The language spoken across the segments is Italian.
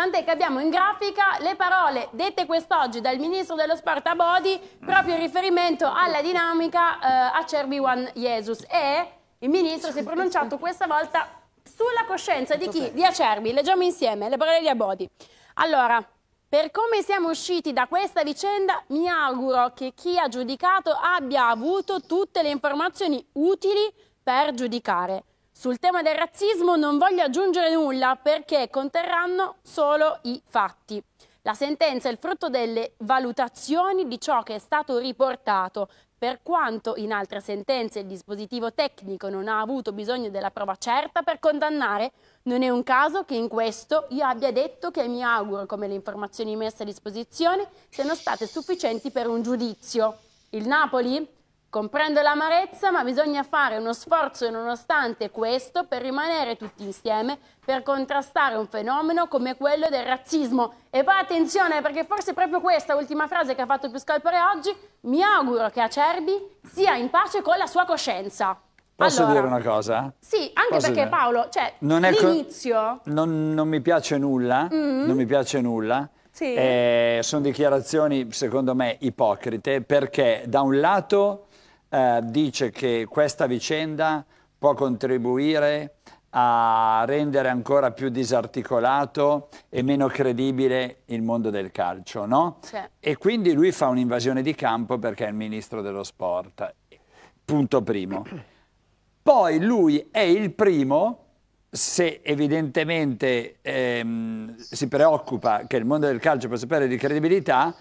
tant'è che abbiamo in grafica le parole dette quest'oggi dal ministro dello sport a Bodi proprio in riferimento alla dinamica eh, Acerbi One Jesus e il ministro si è pronunciato questa volta sulla coscienza di chi? Di Acerbi, leggiamo insieme le parole di Abodi. Allora, per come siamo usciti da questa vicenda, mi auguro che chi ha giudicato abbia avuto tutte le informazioni utili per giudicare. Sul tema del razzismo non voglio aggiungere nulla perché conterranno solo i fatti. La sentenza è il frutto delle valutazioni di ciò che è stato riportato. Per quanto in altre sentenze il dispositivo tecnico non ha avuto bisogno della prova certa per condannare, non è un caso che in questo io abbia detto che mi auguro come le informazioni messe a disposizione siano state sufficienti per un giudizio. Il Napoli? Comprendo l'amarezza, ma bisogna fare uno sforzo nonostante questo per rimanere tutti insieme, per contrastare un fenomeno come quello del razzismo. E poi attenzione, perché forse proprio questa ultima frase che ha fatto più scalpore oggi, mi auguro che Acerbi sia in pace con la sua coscienza. Posso allora, dire una cosa? Sì, anche Posso perché dire? Paolo, cioè, non l'inizio... Non, non, mi piace nulla, mm -hmm. non mi piace nulla. Sì. Eh, sono dichiarazioni, secondo me, ipocrite, perché da un lato eh, dice che questa vicenda può contribuire a rendere ancora più disarticolato e meno credibile il mondo del calcio, no? E quindi lui fa un'invasione di campo perché è il ministro dello sport, punto primo. Poi lui è il primo, se evidentemente ehm, si preoccupa che il mondo del calcio possa perdere di credibilità,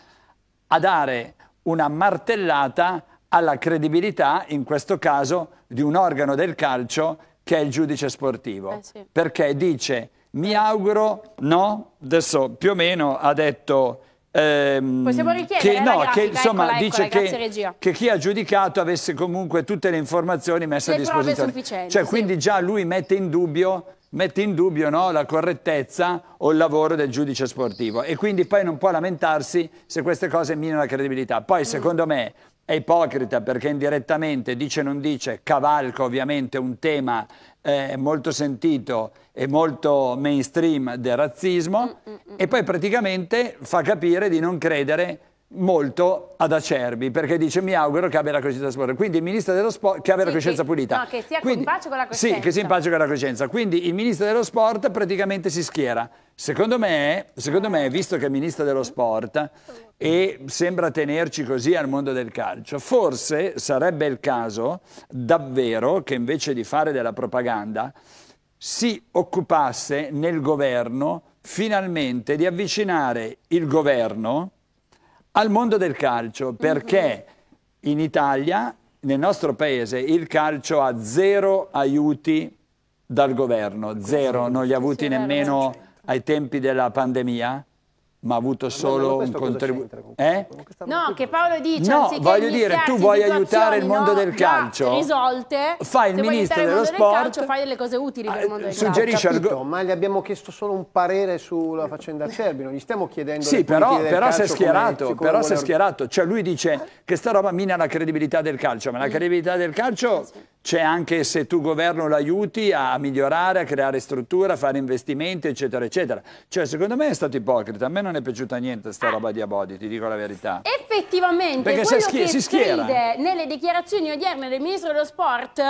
a dare una martellata alla credibilità, in questo caso, di un organo del calcio che è il giudice sportivo. Eh sì. Perché dice, mi auguro, no, adesso più o meno ha detto... Ehm, Possiamo richiedere che, no, ecco, grafica, ecco, che insomma eccola, dice eccola, che, che, chi ha giudicato avesse comunque tutte le informazioni messe le a disposizione. Cioè, sì. quindi già lui mette in dubbio mette in dubbio no, la correttezza o il lavoro del giudice sportivo e quindi poi non può lamentarsi se queste cose minano la credibilità. Poi mm. secondo me è ipocrita perché indirettamente dice non dice, cavalca ovviamente un tema eh, molto sentito e molto mainstream del razzismo mm, mm, mm. e poi mm. praticamente fa capire di non credere molto ad Acerbi perché dice mi auguro che abbia la coscienza sporca quindi il ministro dello sport che abbia sì, la coscienza che, pulita no, che sia quindi, in pace con la coscienza sì che sia in pace con la coscienza quindi il ministro dello sport praticamente si schiera secondo me, secondo me visto che è ministro dello sport e sembra tenerci così al mondo del calcio forse sarebbe il caso davvero che invece di fare della propaganda si occupasse nel governo finalmente di avvicinare il governo al mondo del calcio mhm. perché in Italia, nel nostro paese, il calcio ha zero aiuti dal governo, zero, non li ha avuti nemmeno ai tempi della pandemia ma ha avuto solo un contributo. Eh? No, che Paolo dice: No, voglio dire, tu vuoi aiutare il mondo del calcio. Risolte, fai il ministro dello il sport. Del calcio, fai delle cose utili per il ah, mondo del suggerisce al ma gli abbiamo chiesto solo un parere sulla faccenda Cerbi, non gli stiamo chiedendo. Sì, però, però si è schierato. Come, però si è schierato. Cioè, lui dice che sta roba mina la credibilità del calcio, ma la mm. credibilità del calcio. Sì c'è anche se tu governo l'aiuti a migliorare, a creare struttura, a fare investimenti, eccetera, eccetera. Cioè, secondo me è stato ipocrita, a me non è piaciuta niente sta ah. roba di Abodi, ti dico la verità. Effettivamente, Perché quello si che si schiera. nelle dichiarazioni odierne del Ministro dello Sport...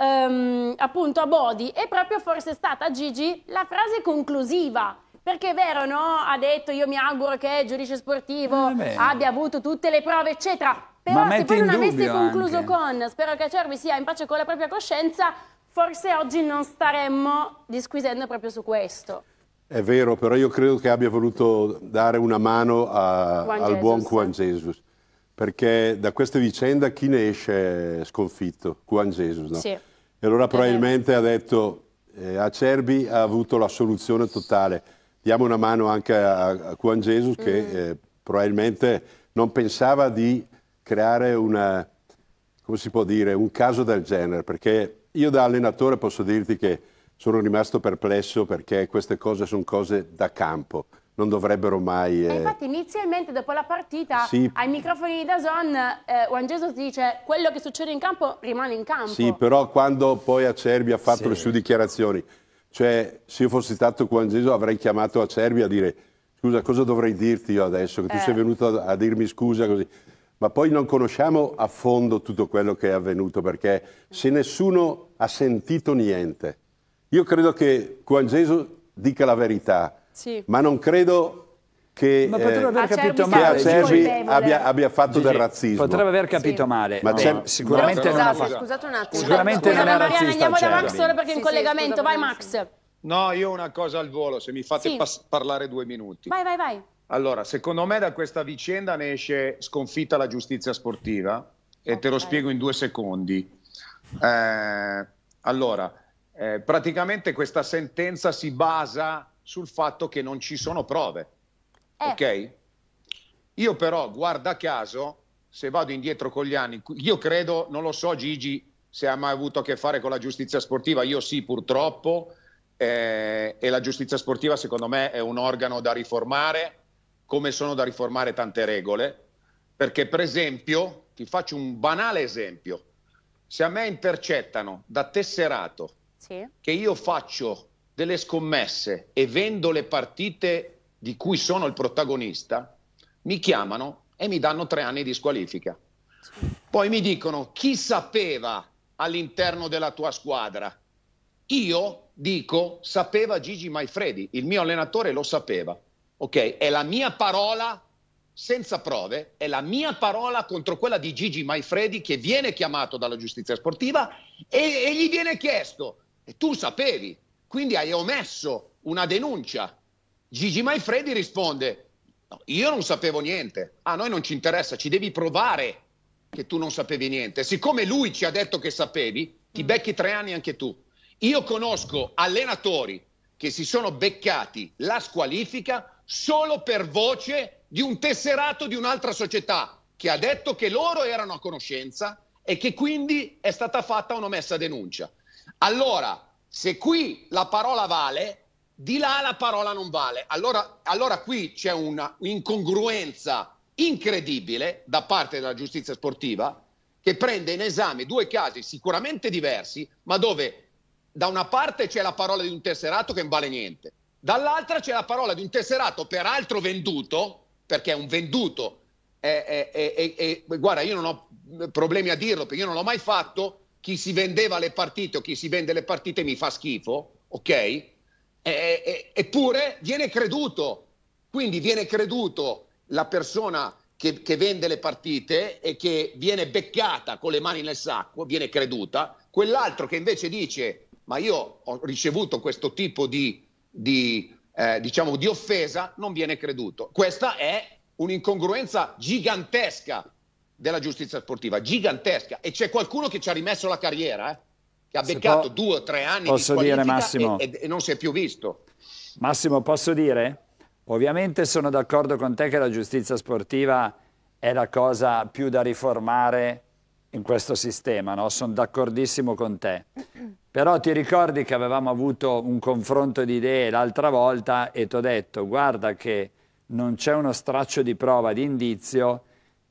Ehm, appunto Abodi è proprio forse stata Gigi la frase conclusiva perché è vero, no? Ha detto io mi auguro che il giudice sportivo eh abbia avuto tutte le prove, eccetera. Però Ma se poi non avesse concluso anche. con spero che Acerbi sia in pace con la propria coscienza, forse oggi non staremmo disquisendo proprio su questo. È vero, però io credo che abbia voluto dare una mano a, al Jesus. buon Juan Jesus. Perché da questa vicenda chi ne esce sconfitto? Juan Jesus, no? Sì. E allora probabilmente ha detto eh, Acerbi ha avuto la soluzione totale Sì diamo una mano anche a, Juan Jesus che mm. eh, probabilmente non pensava di creare una, come si può dire, un caso del genere, perché io da allenatore posso dirti che sono rimasto perplesso perché queste cose sono cose da campo, non dovrebbero mai... Eh... Infatti inizialmente dopo la partita sì. ai microfoni di Dazon eh, Juan Jesus dice quello che succede in campo rimane in campo. Sì, però quando poi Acerbi ha fatto sì. le sue dichiarazioni cioè, se io fossi stato Quangeso avrei chiamato a Cervi a dire scusa, cosa dovrei dirti io adesso? Che tu eh. sei venuto a, a, dirmi scusa così. Ma poi non conosciamo a fondo tutto quello che è avvenuto, perché se nessuno ha sentito niente, io credo che Quangeso dica la verità, sì. ma non credo che, potrebbe eh, aver che Acerbi abbia, abbia fatto Gigi, del razzismo. Potrebbe aver capito sì. male. Ma no. sicuramente no, scusate, non Scusate un attimo. Sicuramente Scusa, non è Mariana, andiamo da Max ora perché sì, in collegamento. vai Max. No, io una cosa al volo, se mi fate parlare due minuti. Vai, vai, vai. Allora, secondo me da questa vicenda ne esce sconfitta la giustizia sportiva e okay. te lo spiego in due secondi. Eh, allora, eh, praticamente questa sentenza si basa sul fatto che non ci sono prove eh. Ok? Io però, guarda caso, se vado indietro con gli anni, io credo, non lo so Gigi se ha mai avuto a che fare con la giustizia sportiva, io sì purtroppo, eh, e la giustizia sportiva secondo me è un organo da riformare, come sono da riformare tante regole, perché per esempio, ti faccio un banale esempio, se a me intercettano da tesserato sì. che io faccio delle scommesse e vendo le partite di cui sono il protagonista, mi chiamano e mi danno tre anni di squalifica. Poi mi dicono chi sapeva all'interno della tua squadra. Io dico sapeva Gigi Maifredi, il mio allenatore lo sapeva. Ok, è la mia parola senza prove, è la mia parola contro quella di Gigi Maifredi che viene chiamato dalla giustizia sportiva e, e gli viene chiesto e tu sapevi, quindi hai omesso una denuncia Gigi Maifredi risponde, no, io non sapevo niente, a noi non ci interessa, ci devi provare che tu non sapevi niente. Siccome lui ci ha detto che sapevi, ti mm. becchi tre anni anche tu. Io conosco allenatori che si sono beccati la squalifica solo per voce di un tesserato di un'altra società che ha detto che loro erano a conoscenza e che quindi è stata fatta un'omessa denuncia. Allora, se qui la parola vale, di là la parola non vale. Allora, allora qui c'è un'incongruenza incredibile da parte della giustizia sportiva che prende in esame due casi sicuramente diversi, ma dove da una parte c'è la parola di un tesserato che non vale niente, dall'altra c'è la parola di un tesserato peraltro venduto, perché è un venduto, e, e, e, guarda io non ho problemi a dirlo perché io non l'ho mai fatto, chi si vendeva le partite o chi si vende le partite mi fa schifo, ok? E, eh, e, eh, eh, eppure viene creduto, quindi viene creduto la persona che, che, vende le partite e che viene beccata con le mani nel sacco, viene creduta, quell'altro che invece dice ma io ho ricevuto questo tipo di, di, eh, diciamo, di offesa, non viene creduto. Questa è un'incongruenza gigantesca della giustizia sportiva, gigantesca. E c'è qualcuno che ci ha rimesso la carriera, eh? che ha beccato due o tre anni posso di dire, Massimo, e, e, non si è più visto. Massimo, posso dire? Ovviamente sono d'accordo con te che la giustizia sportiva è la cosa più da riformare in questo sistema, no? sono d'accordissimo con te. Però ti ricordi che avevamo avuto un confronto di idee l'altra volta e ti ho detto guarda che non c'è uno straccio di prova, di indizio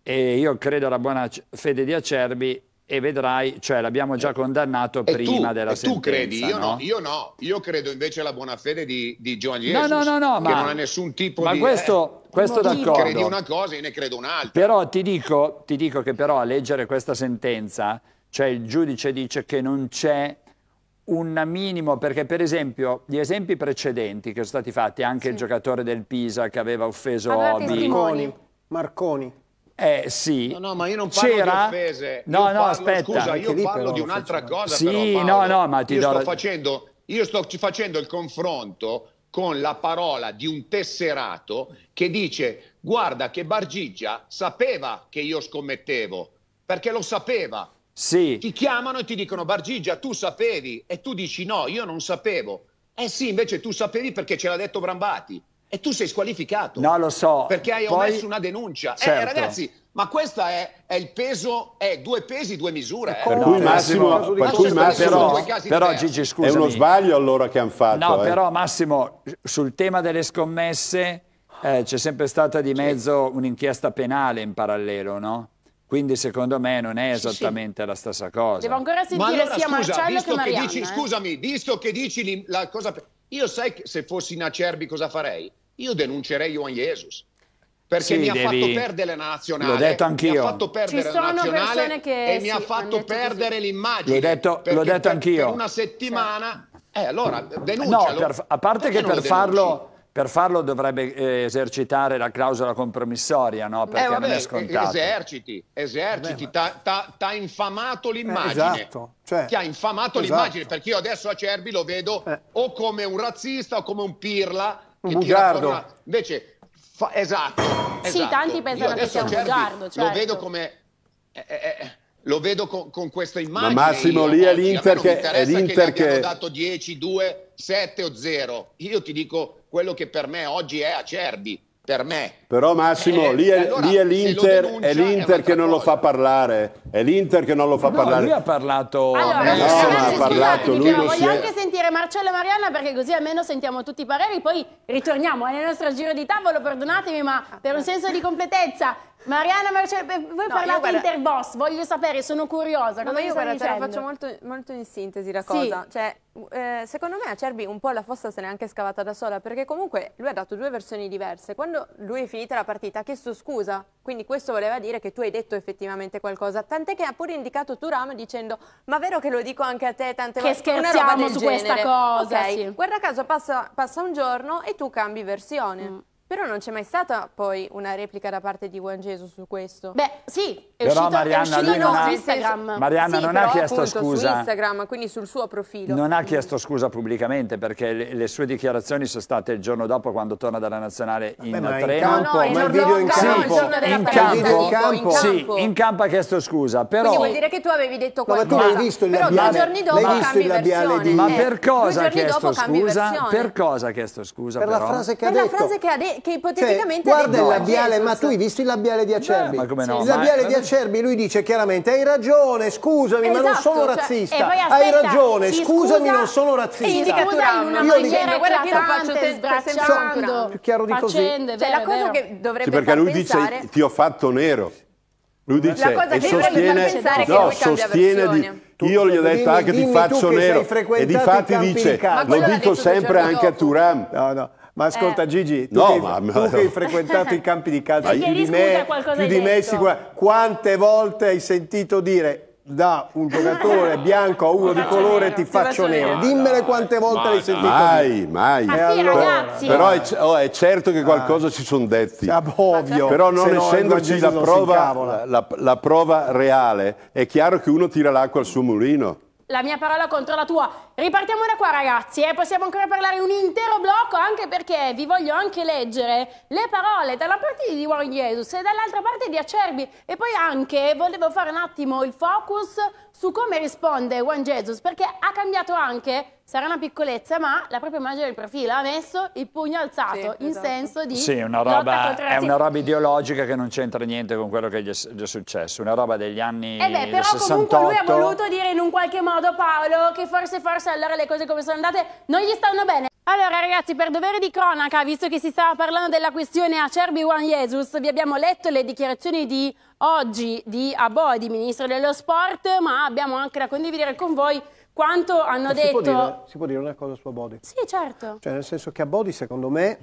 e io credo alla buona fede di Acerbi e vedrai, cioè l'abbiamo già eh. condannato e prima tu, della e sentenza. Tu credi? Io no? no? io no, io credo invece alla buona fede di, di Giovanni Jesus, no, no, no, no, ma, non ha nessun tipo ma di... Ma questo, eh, questo d'accordo. Tu credi una cosa e ne credo un'altra. Però ti dico, ti dico che però a leggere questa sentenza, cioè il giudice dice che non c'è un minimo, perché per esempio gli esempi precedenti che sono stati fatti, anche sì. il giocatore del Pisa che aveva offeso Obi... Marconi. Marconi. Eh sì. No, no, ma io non parlo C'era... di offese. No, parlo, no, aspetta. Scusa, io Anche parlo di un'altra cosa. Sì, però, no, no, ma ti io do... Sto facendo, io sto facendo il confronto con la parola di un tesserato che dice guarda che Bargigia sapeva che io scommettevo, perché lo sapeva. Sì. Ti chiamano e ti dicono Bargigia, tu sapevi, e tu dici no, io non sapevo. Eh sì, invece tu sapevi perché ce l'ha detto Brambati e tu sei squalificato. No, lo so. Perché hai Poi... omesso una denuncia. Eh, certo. Eh, ragazzi, ma questo è, è, il peso, è due pesi, due misure. Eh. Per cui Massimo, Massimo, per cui Massimo però, però Gigi, scusami. È uno sbaglio allora che hanno fatto. No, eh. però Massimo, sul tema delle scommesse eh, c'è sempre stata di mezzo un'inchiesta penale in parallelo, no? Quindi secondo me non è esattamente sì, sì. la stessa cosa. Devo ancora sentire Ma allora, sia scusa, Marcello che Marianna. Che dici, eh. Scusami, visto che dici la cosa... Per... Io sai che se fossi in Acerbi cosa farei? Io denuncerei Juan Jesus perché sì, mi ha devi... fatto perdere la nazionale. L'ho detto anch'io. Mi ha fatto perdere la nazionale che, e sì, mi ha fatto perdere l'immagine. L'ho detto, l'ho detto anch'io. Per una settimana. Sì. Eh, allora, denuncialo. No, per, a parte che per denuncia. farlo per farlo dovrebbe eh, esercitare la clausola compromissoria, no? Eh, perché eh, vabbè, non è scontato. Eserciti, eserciti, eh, ti ha infamato l'immagine. Eh, esatto. Cioè, ti ha infamato esatto. l'immagine, perché io adesso a Cerbi lo vedo eh. o come un razzista o come un pirla. Un bugiardo. Invece, fa, esatto, esatto, Sì, tanti pensano che sia un bugiardo, certo. Lo vedo certo. come... lo vedo con, con, questa immagine. Ma Massimo, lì è l'Inter che... È l'Inter che... che... dato 10, 2, 7 o 0. Io ti dico quello che per me oggi è Acerbi, per me. Però Massimo, eh, eh lì, è, allora, lì è, l'Inter, denuncia, è l'Inter è che non cosa. lo fa parlare, è l'Inter che non lo fa no, parlare. Lui ha parlato... Allora, no, ragazzi, ma ha parlato lui però, voglio è... anche sentire Marcello e Marianna perché così almeno sentiamo tutti i pareri, poi ritorniamo nel nostro giro di tavolo, perdonatemi, ma per un senso di completezza Mariana Marcello, cioè, voi no, parlate guarda... Interboss, voglio sapere, sono curiosa. No, ma io guarda, dicendo? te la faccio molto, molto, in sintesi la cosa. Cioè, eh, secondo me Acerbi un po' la fossa se n'è anche scavata da sola, perché comunque lui ha dato due versioni diverse. Quando lui è finita la partita ha chiesto scusa, quindi questo voleva dire che tu hai detto effettivamente qualcosa. Tant'è che ha pure indicato Turam dicendo ma vero che lo dico anche a te tante volte? Che scherziamo su genere. questa cosa. Okay. Sì. Guarda caso passa, passa, un giorno e tu cambi versione. Mm. Però non c'è mai stata poi una replica da parte di Juan Jesus su questo. Beh, sì, però uscito, Marianna, lui non ha, Instagram. Marianna sì, non però, ha chiesto appunto, scusa. Su Instagram, quindi sul suo profilo. Non ha chiesto scusa pubblicamente perché le, le sue dichiarazioni sono state il giorno dopo quando torna dalla nazionale in Vabbè, treno. In campo, no, no, ma il video in campo. in campo, Sì, in campo ha chiesto scusa. Però... Quindi vuol dire che tu avevi detto qualcosa. No, ma tu l'hai visto il labiale. Eh, però due giorni dopo l'hai visto Ma per cosa ha chiesto scusa? Per cosa ha chiesto scusa? Per la frase che ha detto. Per la frase che cioè, ipoteticamente ha detto. Guarda il labiale, ma tu hai visto il labiale di Acerbi? Ma come no? Il labiale di Acerbi Acerbi lui dice chiaramente hai ragione, scusami, esatto, ma non esatto, sono cioè, razzista. Aspetta, hai ragione, scusami, non sono razzista. Scusa in una io maniera guarda che io faccio te sbracciando, cioè, più chiaro di così. Cioè, vero, la cosa vero. che dovrebbe sì, perché lui pensare... dice ti ho fatto nero. Lui dice la cosa e che sostiene, pensare no, che lui sostiene di, io gli ho detto dimmi, anche ti faccio nero e di fatti dice lo dico sempre anche a Turam. No, no. Ma eh. ascolta eh. Gigi, tu, no, che, ma, tu no. che hai frequentato i campi di calcio più di me, più di me sicuramente, quante volte hai sentito dire da un giocatore bianco a uno di colore ti faccio nero. Dimmene quante eh. volte l'hai sentito. Mai, mai. Ah, sì, allora, però è, oh, è, certo che qualcosa ah. ci sono detti. Boh, ovvio. Certo. Però non no, essendoci la prova, la, la, la prova reale, è chiaro che uno tira l'acqua al suo mulino la mia parola contro la tua. Ripartiamo da qua ragazzi, eh? possiamo ancora parlare un intero blocco anche perché vi voglio anche leggere le parole dalla parte di Juan Jesus e dall'altra parte di Acerbi e poi anche volevo fare un attimo il focus su come risponde Juan Jesus, perché ha cambiato anche, sarà una piccolezza, ma la propria immagine del profilo, ha messo il pugno alzato sì, in esatto. senso di Sì, una roba, è una roba ideologica che non c'entra niente con quello che gli è, gli è, successo, una roba degli anni eh beh, però 68. comunque lui ha voluto dire in un qualche modo, Paolo, che forse, forse allora le cose come sono andate non gli stanno bene. Allora ragazzi, per dovere di cronaca, visto che si stava parlando della questione Acerbi Juan Jesus, vi abbiamo letto le dichiarazioni di oggi di Abodi, ministro dello sport, ma abbiamo anche da condividere con voi quanto hanno ma detto... Si può, dire, si può dire una cosa su Abodi? Sì, certo. Cioè, nel senso che Abodi, secondo me,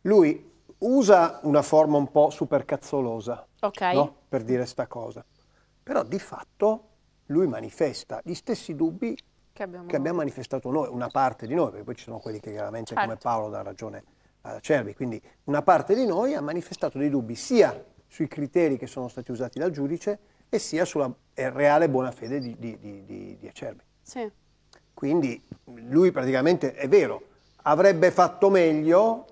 lui usa una forma un po' supercazzolosa okay. no? per dire sta cosa. Però di fatto lui manifesta gli stessi dubbi che abbiamo... che abbiamo, manifestato noi, una parte di noi, perché poi ci sono quelli che chiaramente certo. come Paolo dà ragione a Cervi, quindi una parte di noi ha manifestato dei dubbi sia sui criteri che sono stati usati dal giudice e sia sulla eh, reale buona fede di, di, di, di Acerbi. Sì. Quindi lui praticamente è vero, avrebbe fatto meglio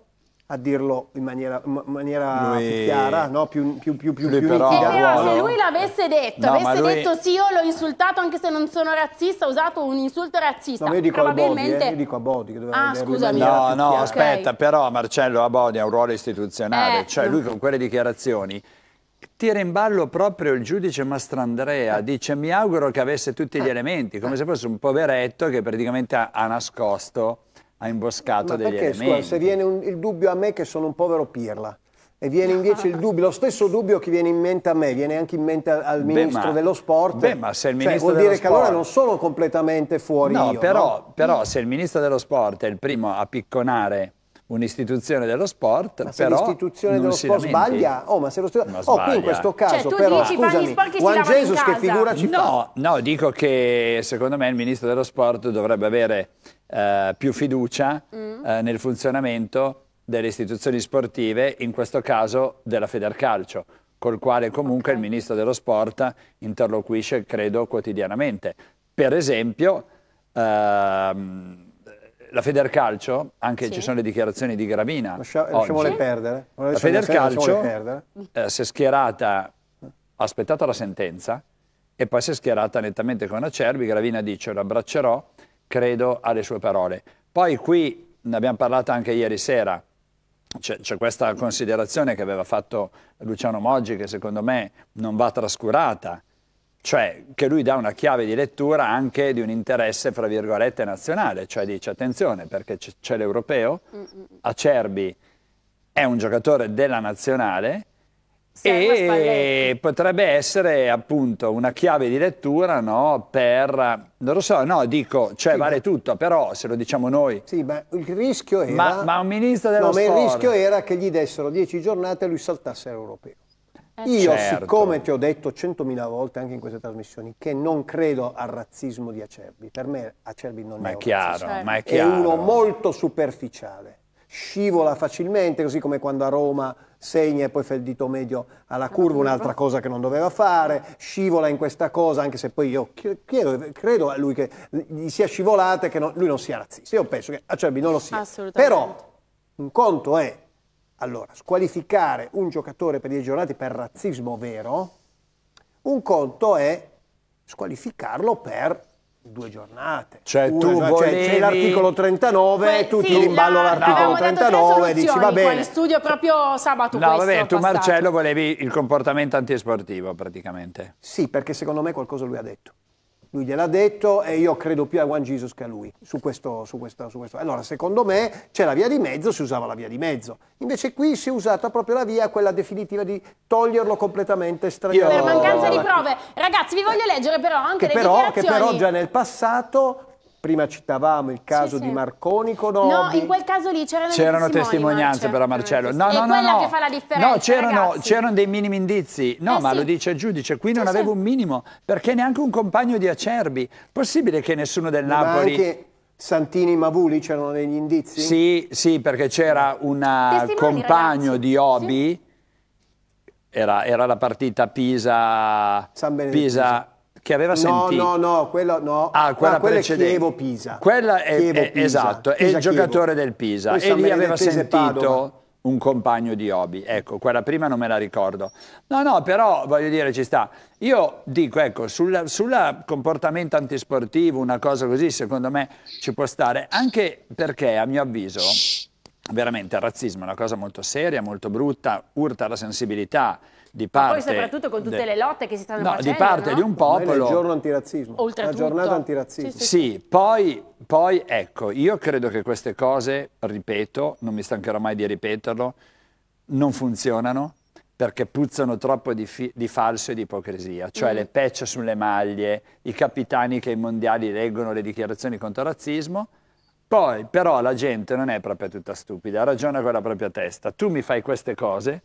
a dirlo in maniera, in maniera lui... più chiara, no? più, più, più, più, più però, nitida. però, se lui l'avesse detto, no, avesse lui... detto sì, io l'ho insultato anche se non sono razzista, ho usato un insulto razzista. No, io dico probabilmente... a Bodi, eh, io dico a Bodi che Ah, scusami. No, no, okay. aspetta, però Marcello a Bodi ha un ruolo istituzionale, eh, cioè lui con quelle dichiarazioni tira in ballo proprio il giudice Mastrandrea, eh. dice mi auguro che avesse tutti gli eh. elementi, come se fosse un poveretto che praticamente ha, ha nascosto ha imboscato Ma degli perché, elementi. Scusa, se viene un, il dubbio a me che sono un povero pirla, e viene invece il dubbio, lo stesso dubbio che viene in mente a me, viene anche in mente al ministro beh, ma, dello sport. Beh, ma se il ministro cioè, vuol dire sport... che allora non sono completamente fuori no, io, però, no? però se il ministro dello sport è il primo a picconare un'istituzione dello sport, ma se l'istituzione dello sport sbaglia, oh, ma se lo stu... sbaglia. oh, qui in questo cioè, caso cioè, però, dici, scusami, Juan Jesus che figura ci no, fa? No, dico che secondo me il ministro dello sport dovrebbe avere eh, più fiducia mm. eh, nel funzionamento delle istituzioni sportive, in questo caso della Federcalcio, col quale comunque okay. il Ministro dello Sport interloquisce, credo, quotidianamente. Per esempio, ehm, la Federcalcio, anche sì. ci sono le dichiarazioni di Gravina. Lascia, lasciamole sì. perdere. La Federcalcio perdere. Eh, si è schierata, ha aspettato la sentenza e poi si è schierata nettamente con Acerbi. Gravina dice: l'abbraccerò, credo alle sue parole. Poi qui ne abbiamo parlato anche ieri sera, c'è, questa considerazione che aveva fatto Luciano Moggi che secondo me non va trascurata, cioè che lui dà una chiave di lettura anche di un interesse, fra virgolette, nazionale, cioè dice attenzione perché c'è l'europeo, mm, mm, mm. Acerbi è un giocatore della nazionale e potrebbe essere appunto una chiave di lettura no, per, non lo so, no, dico, cioè sì, vale beh. tutto, però se lo diciamo noi... Sì, ma il rischio era... Ma, ma un ministro dello no, sport... ma il rischio era che gli dessero dieci giornate e lui saltasse all'europeo. Eh, Io, certo. siccome ti ho detto centomila volte anche in queste trasmissioni, che non credo al razzismo di Acerbi, per me Acerbi non ma è, è chiaro, certo. ma è chiaro. È uno molto superficiale, scivola facilmente, così come quando a Roma segna e poi fa il dito medio alla curva, un'altra cosa che non doveva fare, scivola in questa cosa, anche se poi io chiedo, credo a lui che gli sia scivolata e che non, lui non sia razzista. Io penso che Acerbi non lo sia. Però un conto è, allora, squalificare un giocatore per 10 giornate per razzismo vero, un conto è squalificarlo per due giornate. Cioè Una, tu cioè, volevi... c'è l'articolo 39 que- tu sì, ti rimballo l'articolo 39 e dici va bene. Qua studio proprio sabato No, vabbè, tu passato. Marcello volevi il comportamento antisportivo praticamente. Sì, perché secondo me qualcosa lui ha detto lui gliel'ha detto e io credo più a One Jesus che a lui su questo, su questo, su questo. Allora, secondo me c'è la via di mezzo, si usava la via di mezzo. Invece qui si è usata proprio la via, quella definitiva di toglierlo completamente straniero. Per mancanza di prove. Ragazzi, vi voglio leggere però anche che le però, dichiarazioni. Che però già nel passato Prima citavamo il caso sì, sì. di Marconi con Obi. No, in quel caso lì c'erano C'erano testimonianze cioè, però Marcello. No, no, no, quella no. che fa la differenza, No, c'erano, c'erano dei minimi indizi. No, eh, ma sì. lo dice il giudice, qui non avevo un minimo, perché neanche un compagno di Acerbi. Possibile che nessuno del Napoli ma Anche... Santini e Mavuli c'erano degli indizi? Sì, sì, perché c'era un eh, compagno ragazzi. di Obi, era, era, la partita Pisa, Pisa, che aveva sentito. No, no, no, quello, no. Ah, quella, no, quella precedente. è Chievo-Pisa. Quella è, Chievo -Pisa. esatto, Pisa è il giocatore del Pisa Questa e lì aveva sentito Padova. un compagno di Obi. Ecco, quella prima non me la ricordo. No, no, però voglio dire, ci sta. Io dico, ecco, sul comportamento antisportivo, una cosa così, secondo me ci può stare, anche perché, a mio avviso, veramente il razzismo è una cosa molto seria, molto brutta, urta la sensibilità, di parte... poi soprattutto con tutte de... le lotte che si stanno no, facendo, di parte no? di un popolo... Il giorno antirazzismo, Oltretutto. la giornata antirazzismo. Sì, sì, sì. sì poi, poi ecco, io credo che queste cose, ripeto, non mi stancherò mai di ripeterlo, non funzionano perché puzzano troppo di, di, falso e di ipocrisia, cioè mm. le pecce sulle maglie, i capitani che ai mondiali leggono le dichiarazioni contro il razzismo, poi però la gente non è proprio tutta stupida, ragiona con la propria testa, tu mi fai queste cose,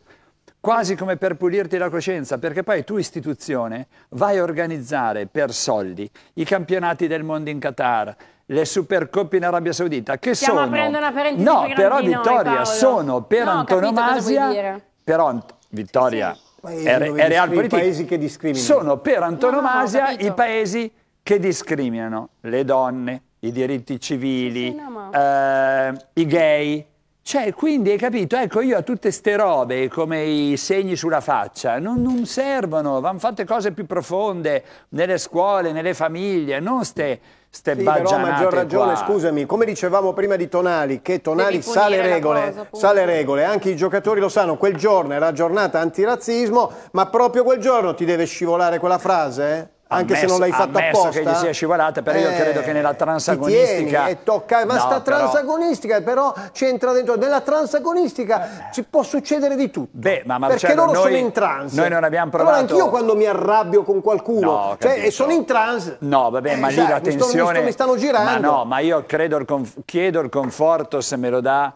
quasi come per pulirti la coscienza, perché poi tu istituzione vai a organizzare per soldi i campionati del mondo in Qatar, le Supercoppe in Arabia Saudita, che Stiamo sono... aprendo una parentesi No, però Vittoria, noi, sono per no, antonomasia... Però Vittoria sì, è, è realpolitik. I paesi che discriminano. Sono per antonomasia no, no, i paesi che discriminano le donne, i diritti civili, sì, no, eh, i gay, cioè, quindi hai capito, ecco io a tutte ste robe come i segni sulla faccia non, non servono, vanno fatte cose più profonde nelle scuole, nelle famiglie, non ste, ste sì, però a maggior ragione, qua. scusami, come dicevamo prima di Tonali, che Tonali sa le regole, sa le regole, anche i giocatori lo sanno, quel giorno era giornata antirazzismo, ma proprio quel giorno ti deve scivolare quella frase? Eh? anche ammesso, se non l'hai fatta apposta che gli sia scivolata però eh, io credo che nella transagonistica tieni, eh, tocca, ma no, sta transagonistica però, però c'entra dentro nella transagonistica eh, eh, ci può succedere di tutto beh, ma Marcello, perché loro noi, sono in trans noi non abbiamo provato allora anch'io quando mi arrabbio con qualcuno no, cioè, e sono in trans no vabbè eh, ma lì cioè, la tensione mi, stanno girando ma no ma io il chiedo il conforto se me lo dà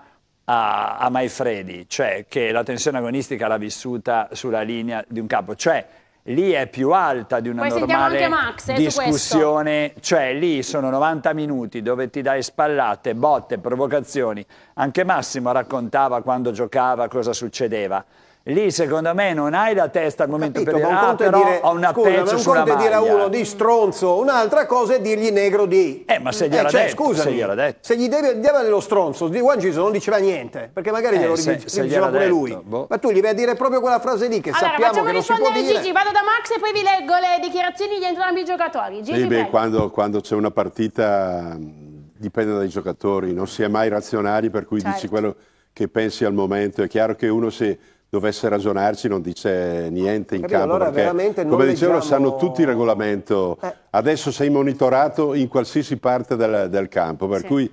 a, a Maifredi cioè che la tensione agonistica l'ha vissuta sulla linea di un capo cioè lì è più alta di una Poi normale Max, eh, discussione, cioè lì sono 90 minuti dove ti dai spallate, botte, provocazioni. Anche Massimo raccontava quando giocava cosa succedeva lì secondo me non hai la testa al momento Capito, per dire, ah, però dire, ho una scusa, pezza un sulla è dire a uno di stronzo, un'altra cosa è dirgli negro di... Eh, ma se gliel'ha eh, cioè, detto, scusami, se gliel'ha detto. Se gli devi, dava dello stronzo, di Juan Jesus non diceva niente, perché magari eh, glielo se, ridice, se diceva pure detto, lui. Boh. Ma tu gli vai a dire proprio quella frase lì che allora, sappiamo che non si può dire. Gigi, vado da Max e poi vi leggo le dichiarazioni di entrambi i giocatori. Gigi, sì, beh, quando, quando c'è una partita mm, dipende dai giocatori, non si è mai razionali per cui certo. dici quello che pensi al momento. È chiaro che uno se dovesse ragionarci non dice niente in Capito, campo allora perché, come dicevano leggiamo... sanno tutti il regolamento eh. adesso sei monitorato in qualsiasi parte del, del campo per sì. cui,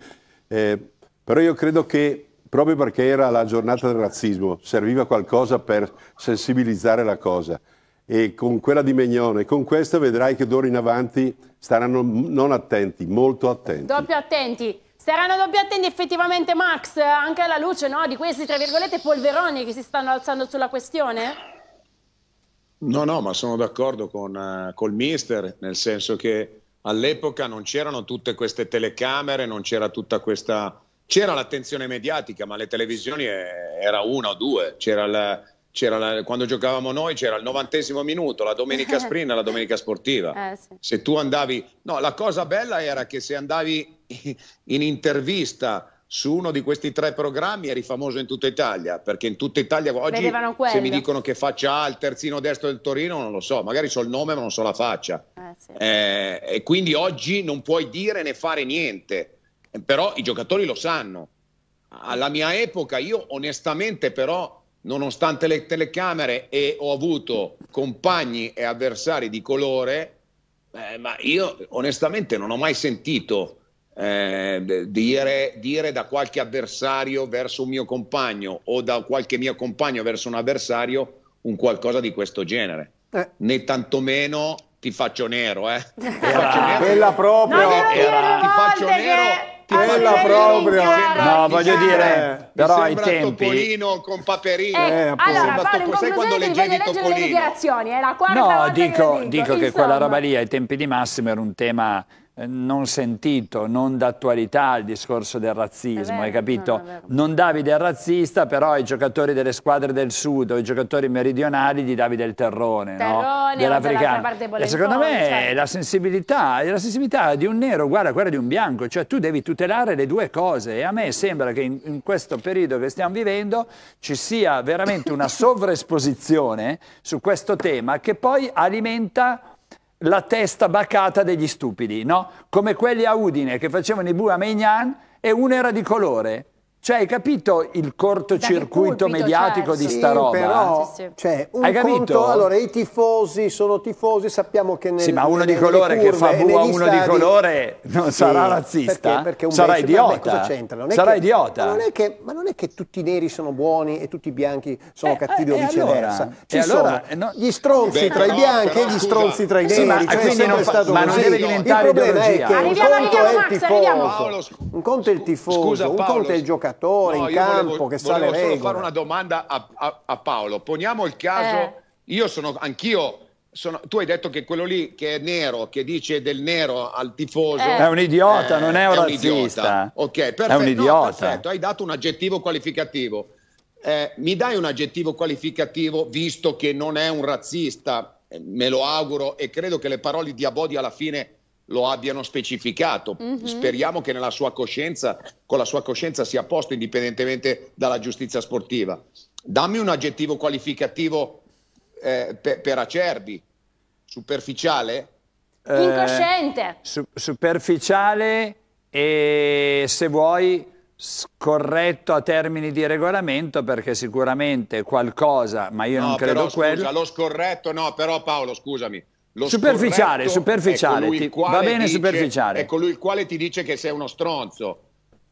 eh, però io credo che proprio perché era la giornata del razzismo serviva qualcosa per sensibilizzare la cosa e con quella di Megnone, con questa vedrai che d'ora in avanti staranno non attenti, molto attenti. Doppio attenti. Saranno doppiattenti effettivamente Max, anche alla luce no? di questi tra virgolette polveroni che si stanno alzando sulla questione? No, no, ma sono d'accordo con uh, col mister, nel senso che all'epoca non c'erano tutte queste telecamere, non c'era tutta questa... C'era l'attenzione mediatica, ma le televisioni eh, era una o due. C'era la, c'era la... Quando giocavamo noi c'era il novantesimo minuto, la domenica sprint e la domenica sportiva. Eh, sì. Se tu andavi... No, la cosa bella era che se andavi in intervista su uno di questi tre programmi eri famoso in tutta Italia, perché in tutta Italia oggi se mi dicono che faccia A il terzino destro del Torino non lo so, magari so il nome ma non so la faccia. Eh, sì. eh, e quindi oggi non puoi dire né fare niente, però i giocatori lo sanno. Alla mia epoca io onestamente però, nonostante le telecamere e ho avuto compagni e avversari di colore, eh, ma io onestamente non ho mai sentito eh, dire, dire, da qualche avversario verso un mio compagno o da qualche mio compagno verso un avversario un qualcosa di questo genere, eh. né tantomeno ti faccio nero, eh. Ti ah, faccio nero. Quella proprio no, era, ti faccio che... nero quella proprio no voglio dire però ai tempi Topolino con Paperino eh, eh, allora Paolo sai quando leggevi Topolino le dichiarazioni è la quarta no dico, che dico, dico che quella roba lì ai tempi di Massimo era un tema eh, non sentito, non d'attualità il discorso del razzismo, vero, hai capito? Non, non davi del razzista, però i giocatori delle squadre del sud o ai giocatori meridionali di Davide del terrone, dell'africano. E secondo me cioè... la sensibilità, la sensibilità di un nero uguale a quella di un bianco, cioè tu devi tutelare le due cose e a me sembra che in, in questo periodo che stiamo vivendo ci sia veramente una sovraesposizione su questo tema che poi alimenta la testa bacata degli stupidi, no? Come quelli a Udine che facevano i bu a Maignan e uno era di colore. Cioè, hai capito il cortocircuito mediatico certo. di cioè? sta roba? Però, sì, sì. Cioè, hai capito? Conto, allora, i tifosi sono tifosi, sappiamo che nel, Sì, ma uno di colore curve, che fa bu a uno stadi... di colore non sarà razzista? Perché? Perché sarà bel... idiota. Vabbè, sarà che, idiota. Ma non, che, ma non, è che, tutti i neri sono buoni e tutti i bianchi sono eh, eh cattivi eh, o viceversa. Allora, Ci allora, sono eh, no. gli stronzi Beh, tra i bianchi e gli stronzi tra i neri. Eh, cioè, ma non deve diventare ideologia. Il problema è che un conto è il tifoso, un conto è il giocatore giocatore no, in campo volevo, che sa le regole. Volevo fare una domanda a, a, a Paolo. Poniamo il caso, eh. io sono anch'io sono, tu hai detto che quello lì che è nero, che dice del nero al tifoso... Eh, è un idiota, eh, non è un è razzista. Un ok, perfetto, è un idiota. No, perfetto, hai dato un aggettivo qualificativo. Eh, mi dai un aggettivo qualificativo, visto che non è un razzista, eh, me lo auguro, e credo che le parole di Abodi alla fine lo abbiano specificato. Mm-hmm. Speriamo che nella sua coscienza, con la sua coscienza sia a posto indipendentemente dalla giustizia sportiva. Dammi un aggettivo qualificativo eh, per, per, Acerbi. Superficiale? Eh, Su- superficiale e se vuoi scorretto a termini di regolamento perché sicuramente qualcosa, ma io no, non credo però, quello. Scusa, lo scorretto no, però Paolo, scusami superficiale, superficiale, ti, va bene dice, superficiale. È colui il quale ti dice che sei uno stronzo.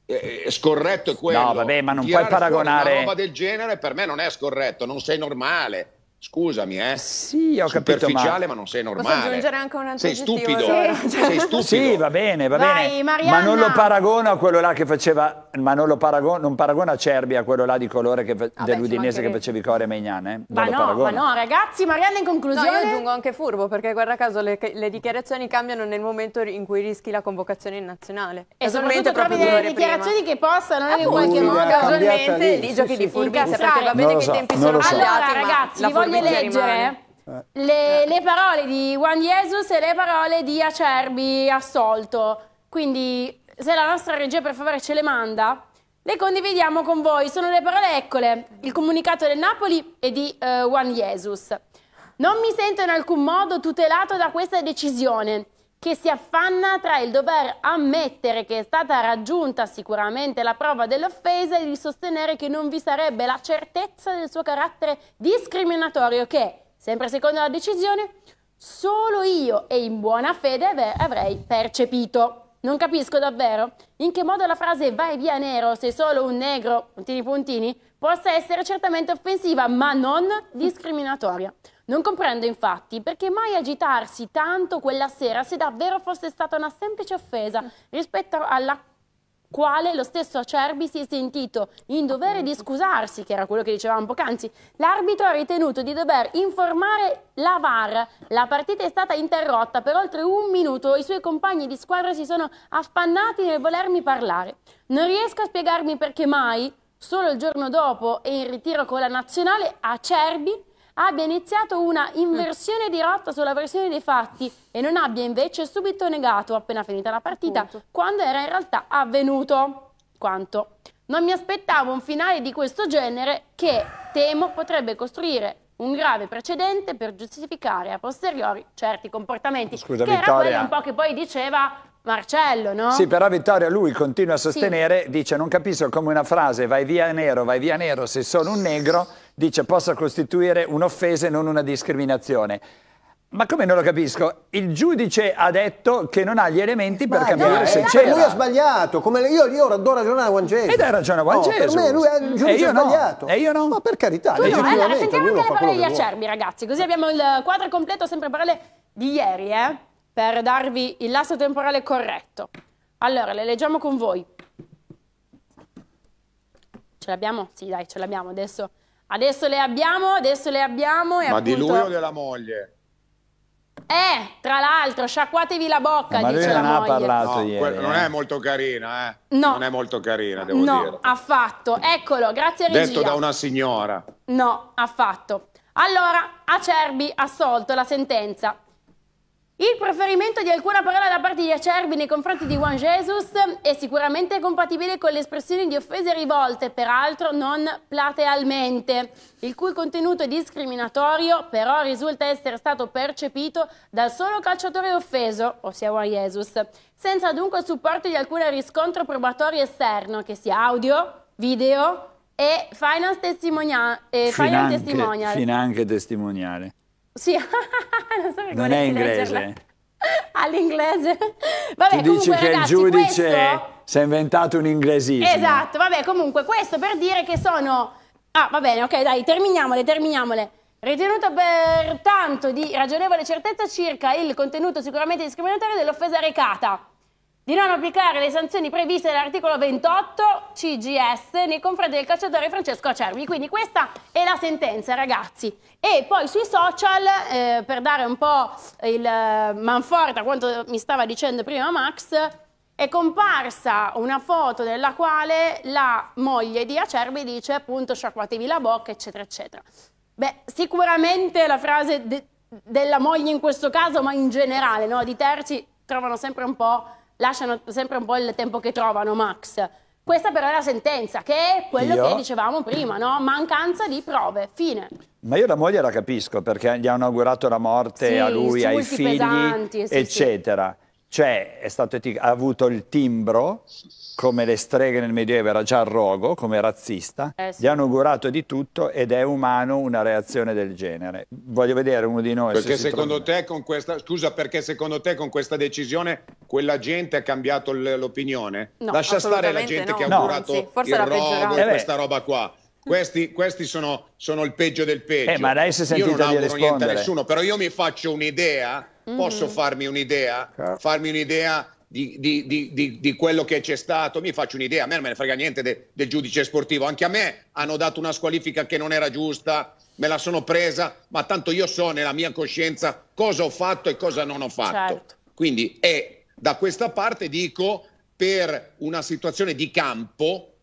Eh, eh scorretto è quello. No, vabbè, ma non Tirare puoi paragonare. Una roba del genere per me non è scorretto, non sei normale. Scusami, eh. Sì, ho capito. Ma... ma non sei normale. Posso aggiungere anche un altro Sei stupido. Sì. Eh. Sei stupido. Sì, va bene, va Vai, bene. Marianna. Ma non lo paragono a quello là che faceva. Ma non lo paragono, non paragono a Cerbi a quello là di colore che, Vabbè, ah, dell'Udinese che facevi Core Megnan. Eh? Ma no, ma no, ragazzi, Marianna in conclusione. No, io aggiungo anche furbo, perché guarda caso le, le, dichiarazioni cambiano nel momento in cui rischi la convocazione in nazionale. E soprattutto trovi delle dichiarazioni prima. che possano eh, in qualche modo casualmente lì, giochi sì, di furbizia, va bene che i tempi sono cambiati. ragazzi, voglio leggere eh. le, eh. le, parole di Juan Jesus e le parole di Acerbi assolto. Quindi se la nostra regia per favore ce le manda, le condividiamo con voi. Sono le parole eccole, il comunicato del Napoli e di eh, Juan Jesus. Non mi sento in alcun modo tutelato da questa decisione che si affanna tra il dover ammettere che è stata raggiunta sicuramente la prova dell'offesa e di sostenere che non vi sarebbe la certezza del suo carattere discriminatorio che, sempre secondo la decisione, solo io e in buona fede avrei percepito. Non capisco davvero in che modo la frase vai via nero se solo un negro, puntini puntini, possa essere certamente offensiva ma non discriminatoria. Non comprendo infatti perché mai agitarsi tanto quella sera se davvero fosse stata una semplice offesa rispetto alla quale lo stesso Acerbi si è sentito in dovere di scusarsi, che era quello che dicevamo poc'anzi. L'arbitro ha ritenuto di dover informare la VAR. La partita è stata interrotta per oltre un minuto, i suoi compagni di squadra si sono affannati nel volermi parlare. Non riesco a spiegarmi perché mai, solo il giorno dopo e in ritiro con la nazionale, Acerbi abbia iniziato una mm. inversione di rotta sulla versione dei fatti e non abbia invece subito negato, appena finita la partita, Appunto. quando era in realtà avvenuto. Quanto? Non mi aspettavo un finale di questo genere che, temo, potrebbe costruire un grave precedente per giustificare a posteriori certi comportamenti. Scusa, che Vittoria. era quello un po' che poi diceva Marcello, no? Sì, però Vittorio lui continua a sostenere, sì. dice non capisco come una frase vai via nero, vai via nero, se sono un negro, dice possa costituire un'offesa e non una discriminazione. Ma come non lo capisco? Il giudice ha detto che non ha gli elementi per Sbaglia, capire eh, se eh, c'è. Lui ha sbagliato, come io, io do ragione a Juan Gesù. Ed hai ragione a Juan Gesù. No, per me lui è il giudice no. sbagliato. E io no. Ma per carità, no. Eh, allora, sentiamo anche le parole degli acerbi, ragazzi, così abbiamo il quadro completo, sempre parole di ieri, eh? per darvi il lasso temporale corretto. Allora, le leggiamo con voi. Ce l'abbiamo? Sì, dai, ce l'abbiamo. Adesso, adesso, le abbiamo, adesso le abbiamo. Ma appunto... di lui o della moglie? Eh, tra l'altro, sciacquatevi la bocca, eh, Ma dice la non moglie. ha parlato no, ieri. Non eh. è molto carina, eh. No. Non è molto carina, devo no, dire. No, affatto. Eccolo, grazie a regia. Detto da una signora. No, affatto. Allora, Acerbi ha assolto la sentenza. Il preferimento di alcuna parola da parte di Acerbi nei confronti di Juan Jesus è sicuramente compatibile con le espressioni di offese rivolte, peraltro non platealmente, il cui contenuto discriminatorio però risulta essere stato percepito dal solo calciatore offeso, ossia Juan Jesus, senza dunque il supporto di alcun riscontro probatorio esterno, che sia audio, video e finance testimonia- eh, testimonial. Finanche testimoniale. Sì, non so perché non è inglese. Leggerla. All'inglese. Vabbè, tu dici comunque, che ragazzi, il giudice questo... si è inventato un inglesismo. Esatto, vabbè, comunque questo per dire che sono... Ah, va bene, ok, dai, terminiamole, terminiamole. Ritenuto pertanto di ragionevole certezza circa il contenuto sicuramente discriminatorio dell'offesa recata di non applicare le sanzioni previste dall'articolo 28 CGS nei confronti del calciatore Francesco Acerbi. Quindi questa è la sentenza, ragazzi. E poi sui social, eh, per dare un po' il eh, manforte a quanto mi stava dicendo prima Max, è comparsa una foto nella quale la moglie di Acerbi dice appunto sciacquatevi la bocca, eccetera, eccetera. Beh, sicuramente la frase de della moglie in questo caso, ma in generale, no? di terzi, trovano sempre un po' lasciano sempre un po' il tempo che trovano, Max. Questa però è la sentenza, che è quello io? che dicevamo prima, no? Mancanza di prove, fine. Ma io la moglie la capisco perché gli hanno augurato la morte sì, a lui, ai figli, pesanti, sì, eccetera. Sì. Cioè, è stato, ha avuto il timbro come le streghe nel Medioevo era già rogo, come razzista, eh sì. gli hanno augurato di tutto ed è umano una reazione del genere. Voglio vedere uno di noi. Perché, se secondo, te questa, scusa, perché secondo te con questa decisione quella gente ha cambiato l'opinione? No, Lascia stare la gente no. che ha no. augurato Anzi, il rogo e eh questa roba qua. Questi, questi sono, sono, il peggio del peggio. Eh, ma lei si è io non auguro niente a nessuno, però io mi faccio un'idea, mm -hmm. posso mm-hmm. farmi un'idea, certo. farmi un'idea di, di, di, di, quello che c'è stato, mi faccio un'idea, a me non me ne frega niente de, del giudice sportivo, anche a me hanno dato una squalifica che non era giusta, me la sono presa, ma tanto io so nella mia coscienza cosa ho fatto e cosa non ho fatto. Certo. Quindi è da questa parte dico per una situazione di campo,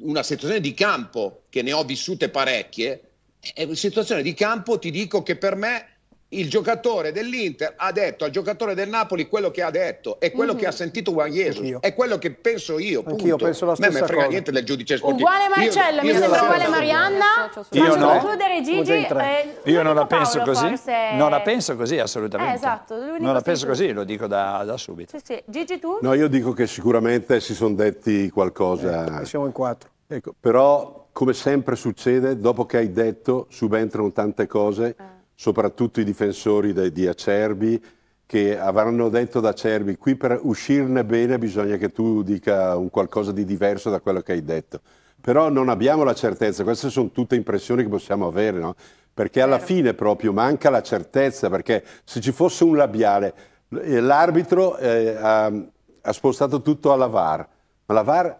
una situazione di campo che ne ho vissute parecchie, è una situazione di campo ti dico che per me il giocatore dell'Inter ha detto al giocatore del Napoli quello che ha detto e quello mm-hmm. che ha mhm. sentito Juan Jesus è quello che penso io punto. Anch'io penso la stessa me, frega cosa. niente del giudice sportivo uguale Marcello mi sembra uguale Marianna io no concludere Gigi eh, io non la penso Paolo, così forse... non la penso così assolutamente eh, esatto non la penso così lo dico da, da subito sì, sì. Gigi tu? no io dico che sicuramente si sono detti qualcosa eh, siamo in quattro ecco, però come sempre succede dopo che hai detto subentrano tante cose ah soprattutto i difensori de, di Acerbi, che avranno detto ad Acerbi, qui per uscirne bene bisogna che tu dica un qualcosa di diverso da quello che hai detto. Però non abbiamo la certezza, queste sono tutte impressioni che possiamo avere, no? perché alla fine proprio manca la certezza, perché se ci fosse un labiale, l'arbitro eh, ha, ha, spostato tutto alla VAR, ma la VAR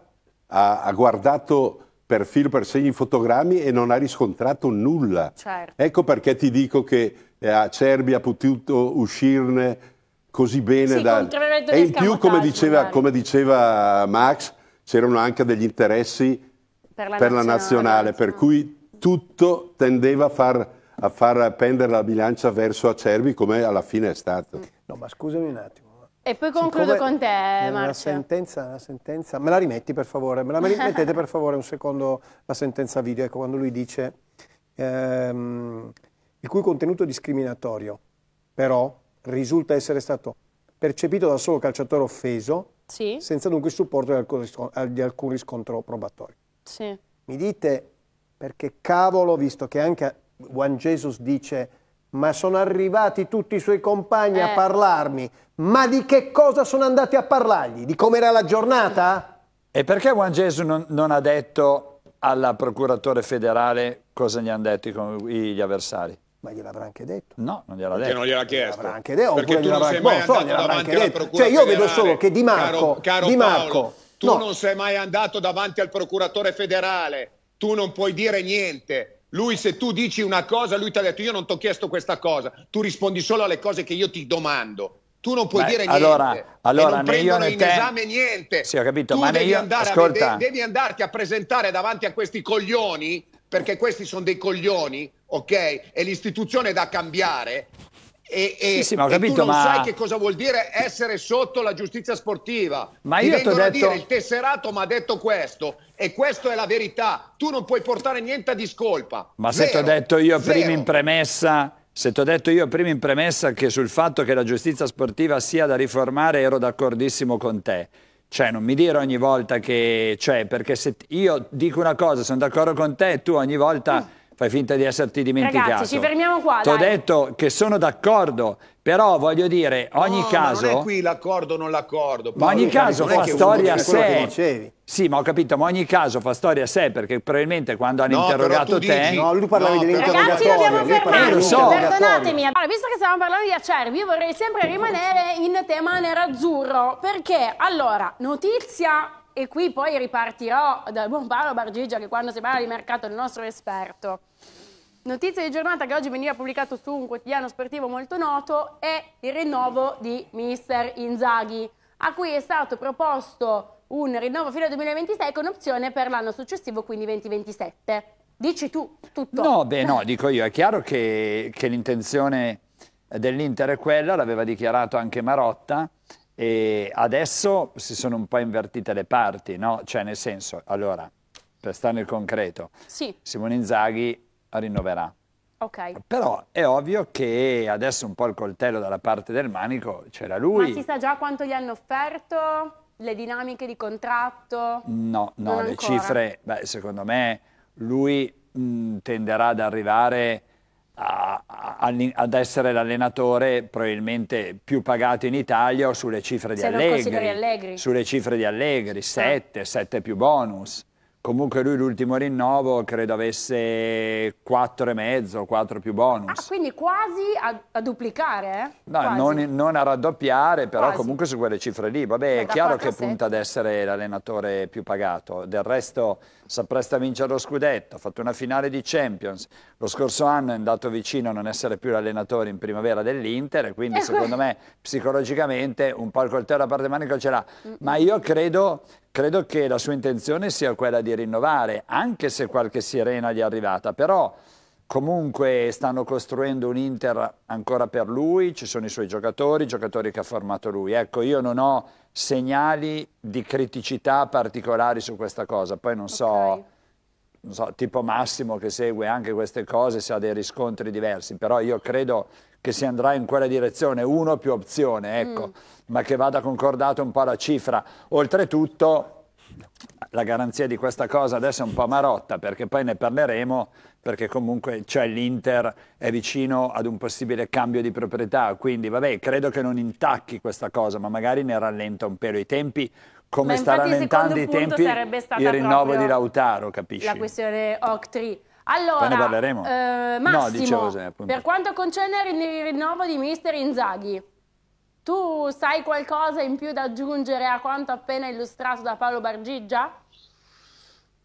ha, ha guardato per film, per segni, fotogrammi e non ha riscontrato nulla. Certo. Ecco perché ti dico che eh, Acerbi ha potuto uscirne così bene sì, da... E in più, come diceva, come diceva Max, c'erano anche degli interessi per la, per nazionale, la nazionale, per cui tutto tendeva a far, a far pendere la bilancia verso Acerbi come alla fine è stato. No, ma scusami un attimo. E poi concludo con te, Marco. La sentenza, una sentenza, me la rimetti per favore, me la rimettete per favore un secondo la sentenza video, ecco quando lui dice ehm, il cui contenuto discriminatorio però risulta essere stato percepito dal solo calciatore offeso sì. senza dunque il supporto di alcun riscontro, di alcun riscontro probatorio. Sì. Mi dite perché cavolo, visto che anche Juan Jesus dice ma sono arrivati tutti i suoi compagni eh. a parlarmi. Ma di che cosa sono andati a parlargli? Di com'era la giornata? E perché Juan Gesù non, non, ha detto al procuratore federale cosa gli hanno detto gli avversari? Ma gliel'avrà anche detto? No, non gliel'ha detto. Perché non gliel'ha chiesto. Gliel'avrà anche detto. Perché tu non sei boh, mai andato so, davanti alla procura Cioè io vedo solo che Di Marco... Caro, caro di Marco Paolo, tu no. non sei mai andato davanti al procuratore federale. Tu non puoi dire niente lui se tu dici una cosa, lui ti ha detto io non ti ho chiesto questa cosa, tu rispondi solo alle cose che io ti domando. Tu non puoi Beh, dire allora, niente. Allora, non prendono in te... esame niente. Sì, ho capito, tu ma devi, io... andare Ascolta. a, devi andarti a presentare davanti a questi coglioni perché questi sono dei coglioni, ok? E l'istituzione è da cambiare e, e, sì, sì, ma ho capito, tu non ma... sai che cosa vuol dire essere sotto la giustizia sportiva. Ma io ti ho detto... dire il tesserato mi ha detto questo e questa è la verità. Tu non puoi portare niente a discolpa. Ma Zero. se ti ho detto io Zero. prima in premessa se ti ho detto io prima in premessa che sul fatto che la giustizia sportiva sia da riformare ero d'accordissimo con te. Cioè, non mi dire ogni volta che c'è, cioè, perché se io dico una cosa, sono d'accordo con te, tu ogni volta... Mm fai finta di esserti dimenticato. Ragazzi, ci fermiamo qua. Ti ho detto che sono d'accordo, però voglio dire, ogni no, caso... non è qui l'accordo o non l'accordo. Ma ogni caso fa storia a sé. Sì, ma ho capito, ma ogni caso fa storia a sé, perché probabilmente quando hanno no, interrogato te... no, lui parlava no, dell'interrogatorio. Ragazzi, dobbiamo fermarci, so. perdonatemi. Allora, visto che stiamo parlando di acerbi, io vorrei sempre rimanere in tema nerazzurro, perché, allora, notizia e qui poi ripartirò dal buon Paolo Bargigia che quando si parla di mercato è il nostro esperto. Notizia di giornata che oggi veniva pubblicato su un quotidiano sportivo molto noto è il rinnovo di mister Inzaghi, a cui è stato proposto un rinnovo fino al 2026 con opzione per l'anno successivo, quindi 2027. Dici tu tutto. No, beh no, dico io, è chiaro che, che l'intenzione dell'Inter è quella, l'aveva dichiarato anche Marotta, e adesso si sono un po' invertite le parti, no? Cioè nel senso, allora, per stare nel concreto, sì. Simone Inzaghi rinnoverà. Ok. Però è ovvio che adesso un po' il coltello dalla parte del manico c'era lui. Ma si sa già quanto gli hanno offerto? Le dinamiche di contratto? No, no, non le ancora. cifre, beh, secondo me lui mh, tenderà ad arrivare a, ad essere l'allenatore probabilmente più pagato in Italia o sulle cifre di Allegri, Allegri, Sulle cifre di Allegri, 7, ah. 7 più bonus. Comunque lui l'ultimo rinnovo credo avesse 4,5, 4 più bonus. Ah, quindi quasi a, a duplicare, eh? No, non, non, a raddoppiare, però quasi. comunque su quelle cifre lì. Vabbè, è chiaro che punta ad essere l'allenatore più pagato. Del resto sa presto a vincere lo scudetto, ha fatto una finale di Champions, lo scorso anno è andato vicino a non essere più l'allenatore in primavera dell'Inter e quindi eh, secondo me psicologicamente un po' il coltello da parte manico ce l'ha, ma io credo, credo che la sua intenzione sia quella di rinnovare, anche se qualche sirena gli è arrivata, però Comunque stanno costruendo un Inter ancora per lui, ci sono i suoi giocatori, i giocatori che ha formato lui. Ecco, io non ho segnali di criticità particolari su questa cosa, poi non so... Non so, tipo Massimo che segue anche queste cose, se ha dei riscontri diversi, però io credo che si andrà in quella direzione, uno più opzione, ecco, mm. ma che vada concordata un po' la cifra. Oltretutto la garanzia di questa cosa adesso è un po' marotta perché poi ne parleremo perché comunque cioè, l'Inter è vicino ad un possibile cambio di proprietà quindi vabbè credo che non intacchi questa cosa ma magari ne rallenta un pelo i tempi come sta rallentando i tempi il rinnovo di Lautaro capisci? La questione Octri allora, Poi ne parleremo. Eh, Massimo, no, dicevo, per quanto concerne il rinnovo di mister Inzaghi, tu sai qualcosa in più da aggiungere a quanto appena illustrato da Paolo Bargiggia?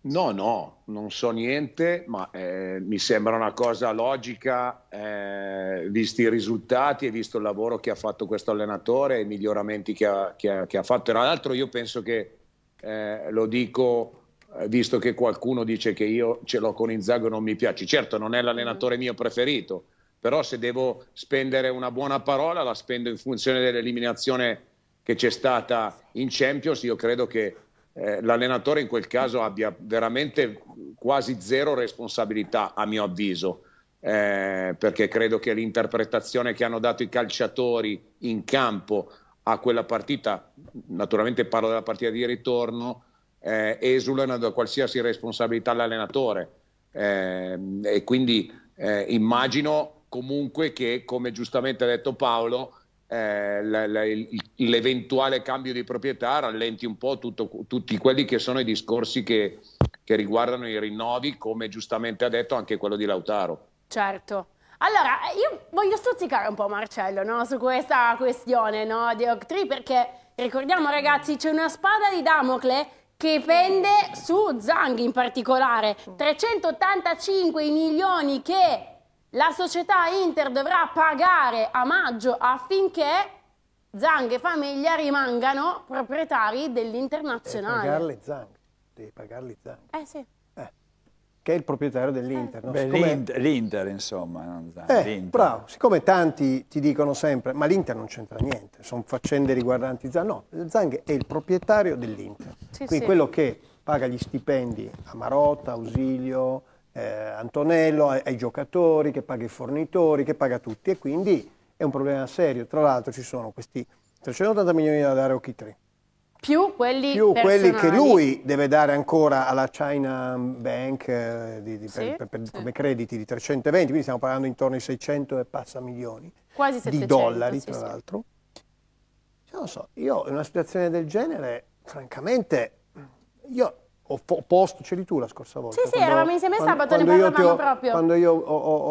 No, no, non so niente, ma eh, mi sembra una cosa logica, eh, visti i risultati e visto il lavoro che ha fatto questo allenatore e i miglioramenti che ha, che ha, che ha fatto. Tra l'altro io penso che, eh, lo dico eh, visto che qualcuno dice che io ce l'ho con Inzago e non mi piace, certo non è l'allenatore mio preferito, però se devo spendere una buona parola la spendo in funzione dell'eliminazione che c'è stata in Champions, io credo che eh, l'allenatore in quel caso abbia veramente quasi zero responsabilità a mio avviso, eh, perché credo che l'interpretazione che hanno dato i calciatori in campo a quella partita, naturalmente parlo della partita di ritorno, eh, esulano da qualsiasi responsabilità l'allenatore eh, e quindi eh, immagino comunque che, come giustamente ha detto Paolo, eh, l'eventuale cambio di proprietà rallenti un po' tutto, tutti quelli che sono i discorsi che, che riguardano i rinnovi, come giustamente ha detto anche quello di Lautaro. Certo. Allora, io voglio stuzzicare un po' Marcello no? su questa questione no? di Octree perché ricordiamo ragazzi c'è una spada di Damocle che pende su Zang in particolare, 385 mm. milioni che la società Inter dovrà pagare a maggio affinché Zang e famiglia rimangano proprietari dell'internazionale. Eh, devi pagarli Zang, devi pagarli Zang. Eh sì. Eh. Che è il proprietario dell'Inter. No? Siccome... L'Inter, insomma. Non Zang, eh, bravo, siccome tanti ti dicono sempre, ma l'Inter non c'entra niente, sono faccende riguardanti Zang. No, Zang è il proprietario dell'Inter. Sì, Quindi sì. quello che paga gli stipendi a Marotta, Ausilio, eh, Antonello, ai, ai, giocatori, che paga i fornitori, che paga tutti e quindi è un problema serio. Tra l'altro ci sono questi 380 milioni da dare a Okitri. Più quelli, più quelli che lui deve dare ancora alla China Bank eh, di, di, sì, per, per, sì. come crediti di 320, quindi stiamo parlando intorno ai 600 e passa milioni Quasi 700, di dollari, sì, tra l'altro. Non so, io in una situazione del genere, francamente, io post, c'eri tu la scorsa volta. Sì, quando, sì, eravamo insieme quando, sabato, quando ne parlavamo ho, proprio. Quando io ho,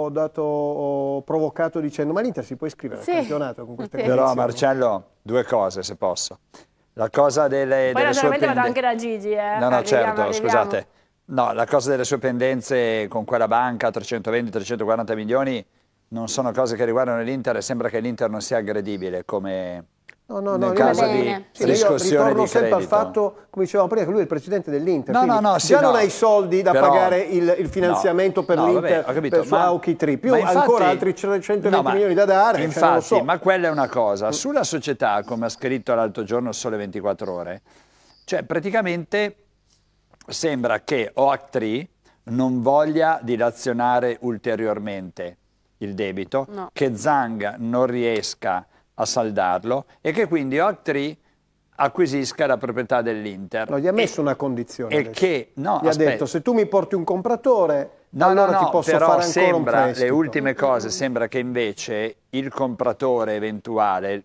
ho, dato, ho, provocato dicendo ma l'Inter si può iscrivere sì. al campionato con queste sì. Però Marcello, due cose se posso. La cosa delle, Poi delle sue pendenze... vado anche da Gigi, eh. No, no, arriviamo, certo, arriviamo. scusate. No, la cosa delle sue pendenze con quella banca, 320-340 milioni, non sono cose che riguardano l'Inter e sembra che l'Inter non sia aggredibile come No, no, no, caso di sì, io ritorno di sempre al fatto, come dicevamo prima, che lui è il presidente dell'Inter. No, no, no, sì, già no. non hai soldi da però, pagare il, il finanziamento no, per no, l'Inter, vabbè, per Fauchi Tri, più infatti, ancora altri 120 ma, milioni da dare. Cioè, infatti, so. ma quella è una cosa. Sulla società, come ha scritto l'altro giorno Sole 24 Ore, cioè praticamente sembra che Oaktri non voglia dilazionare ulteriormente il debito, che Zang non riesca a a saldarlo e che quindi Octree acquisisca la proprietà dell'Inter. Non gli ha messo e, una condizione. E che, no, gli aspetta. ha detto se tu mi porti un compratore, no, allora no, ti posso però fare ancora sembra, un Le ultime cose, sembra che invece il compratore eventuale,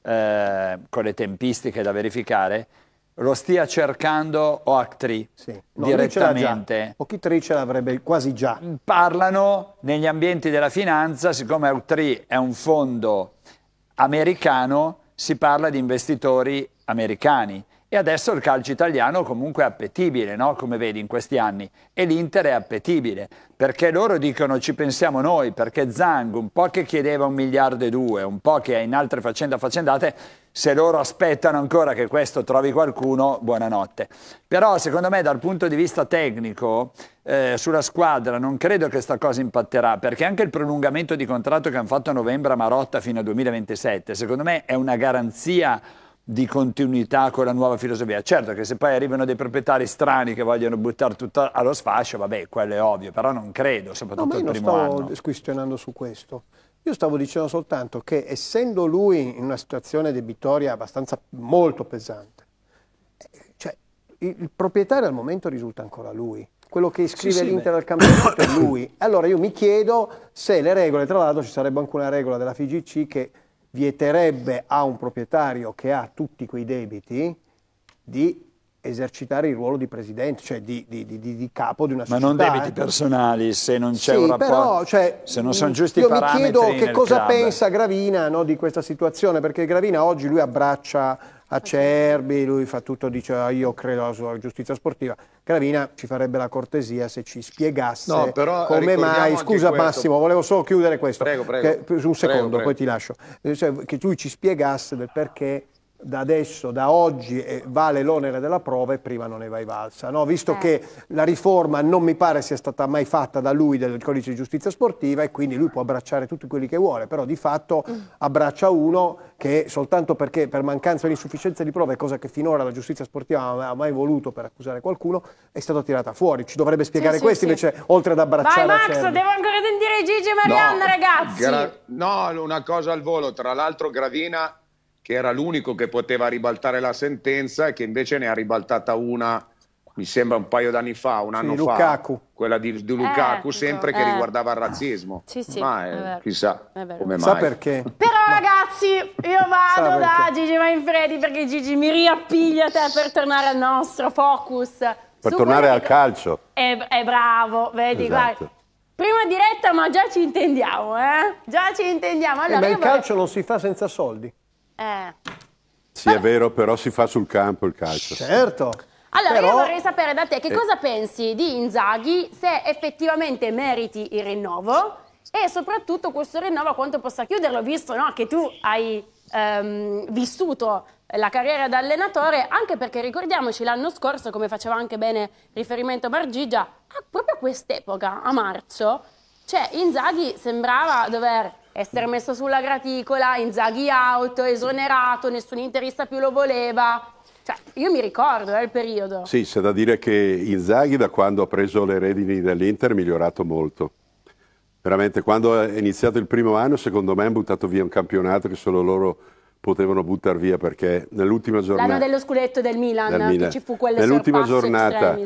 eh, con le tempistiche da verificare, lo stia cercando Octri sì. no, direttamente. Octri ce l'avrebbe quasi già. Parlano negli ambienti della finanza, siccome Octri è un fondo americano si parla di investitori americani. E adesso il calcio italiano comunque è appetibile, no? come vedi in questi anni. E l'Inter è appetibile, perché loro dicono ci pensiamo noi, perché Zang un po' che chiedeva un miliardo e due, un po' che è in altre faccende affaccendate, se loro aspettano ancora che questo trovi qualcuno, buonanotte. Però secondo me dal punto di vista tecnico eh, sulla squadra non credo che sta cosa impatterà, perché anche il prolungamento di contratto che hanno fatto a novembre a Marotta fino al 2027, secondo me è una garanzia di continuità con la nuova filosofia. Certo che se poi arrivano dei proprietari strani che vogliono buttare tutto allo sfascio, vabbè, quello è ovvio, però non credo, soprattutto no, il primo anno. non stavo squistionando su questo. Io stavo dicendo soltanto che essendo lui in una situazione debitoria abbastanza molto pesante, eh, cioè il proprietario al momento risulta ancora lui quello che scrive sì, sì, l'Inter al campionato è lui. Allora io mi chiedo se le regole, tra l'altro ci sarebbe anche una regola della FIGC che vieterebbe a un proprietario che ha tutti quei debiti di esercitare il ruolo di presidente, cioè di, di, di, di capo di una società. Ma non debiti personali, se non c'è sì, un rapporto, però, cioè, se non sono mm, giusti i parametri Io mi chiedo che cosa club. pensa Gravina no, di questa situazione, perché Gravina oggi lui abbraccia ah, certo. Acerbi, lui fa tutto, dice ah, io credo alla giustizia sportiva. Gravina ci farebbe la cortesia se ci spiegasse no, come mai, scusa Massimo, volevo solo chiudere questo, prego, prego. Che, un secondo, prego, poi ti lascio, eh, cioè, che lui ci spiegasse del perché da adesso, da oggi, vale l'onere della prova e prima non ne vai valsa. No? Visto eh. che certo. la riforma non mi pare sia stata mai fatta da lui del codice di giustizia sportiva e quindi lui può abbracciare tutti quelli che vuole, però di fatto mm. abbraccia uno che soltanto perché per mancanza o insufficienza di prove, cosa che finora la giustizia sportiva non aveva mai voluto per accusare qualcuno, è stata tirata fuori. Ci dovrebbe spiegare sì, questo sì, invece, sì. oltre ad abbracciare... Vai Max, devo ancora sentire Gigi e Marianna, no, ragazzi! No, una cosa al volo, tra l'altro Gravina che era l'unico che poteva ribaltare la sentenza e che invece ne ha ribaltata una, mi sembra un paio d'anni fa, un anno sì, fa, Lukaku. quella di, di Lukaku, eh, sempre eh. che riguardava il razzismo. Sì, sì, Ma eh, chissà come mai. Sa perché. Però ragazzi, io vado da Gigi Manfredi perché Gigi mi riappiglia te per tornare al nostro focus. Per tornare al calcio. È, eh, è eh, bravo, vedi, esatto. guarda. Prima diretta, ma già ci intendiamo, eh? Già ci intendiamo. Eh, allora, ma il calcio vorrei... non si fa senza soldi. Eh. Sì, Vabbè. è vero, però si fa sul campo il calcio. Certo. Allora, però... io vorrei sapere da te che eh. cosa pensi di Inzaghi, se effettivamente meriti il rinnovo e soprattutto questo rinnovo a quanto possa chiuderlo, visto no, che tu hai ehm, vissuto la carriera da allenatore, anche perché ricordiamoci l'anno scorso, come faceva anche bene riferimento Margigia, a proprio quest'epoca, a marzo, cioè Inzaghi sembrava dover essere messo sulla graticola, Inzaghi out, esonerato, nessun interista più lo voleva. Cioè, io mi ricordo eh, il periodo. Sì, c'è da dire che Inzaghi da quando ha preso le redini dell'Inter è migliorato molto. Veramente, quando è iniziato il primo anno, secondo me hanno buttato via un campionato che solo loro potevano buttare via perché nell'ultima giornata... L'anno dello scudetto del Milan, del Milan. ci fu quelle Nell'ultima giornata...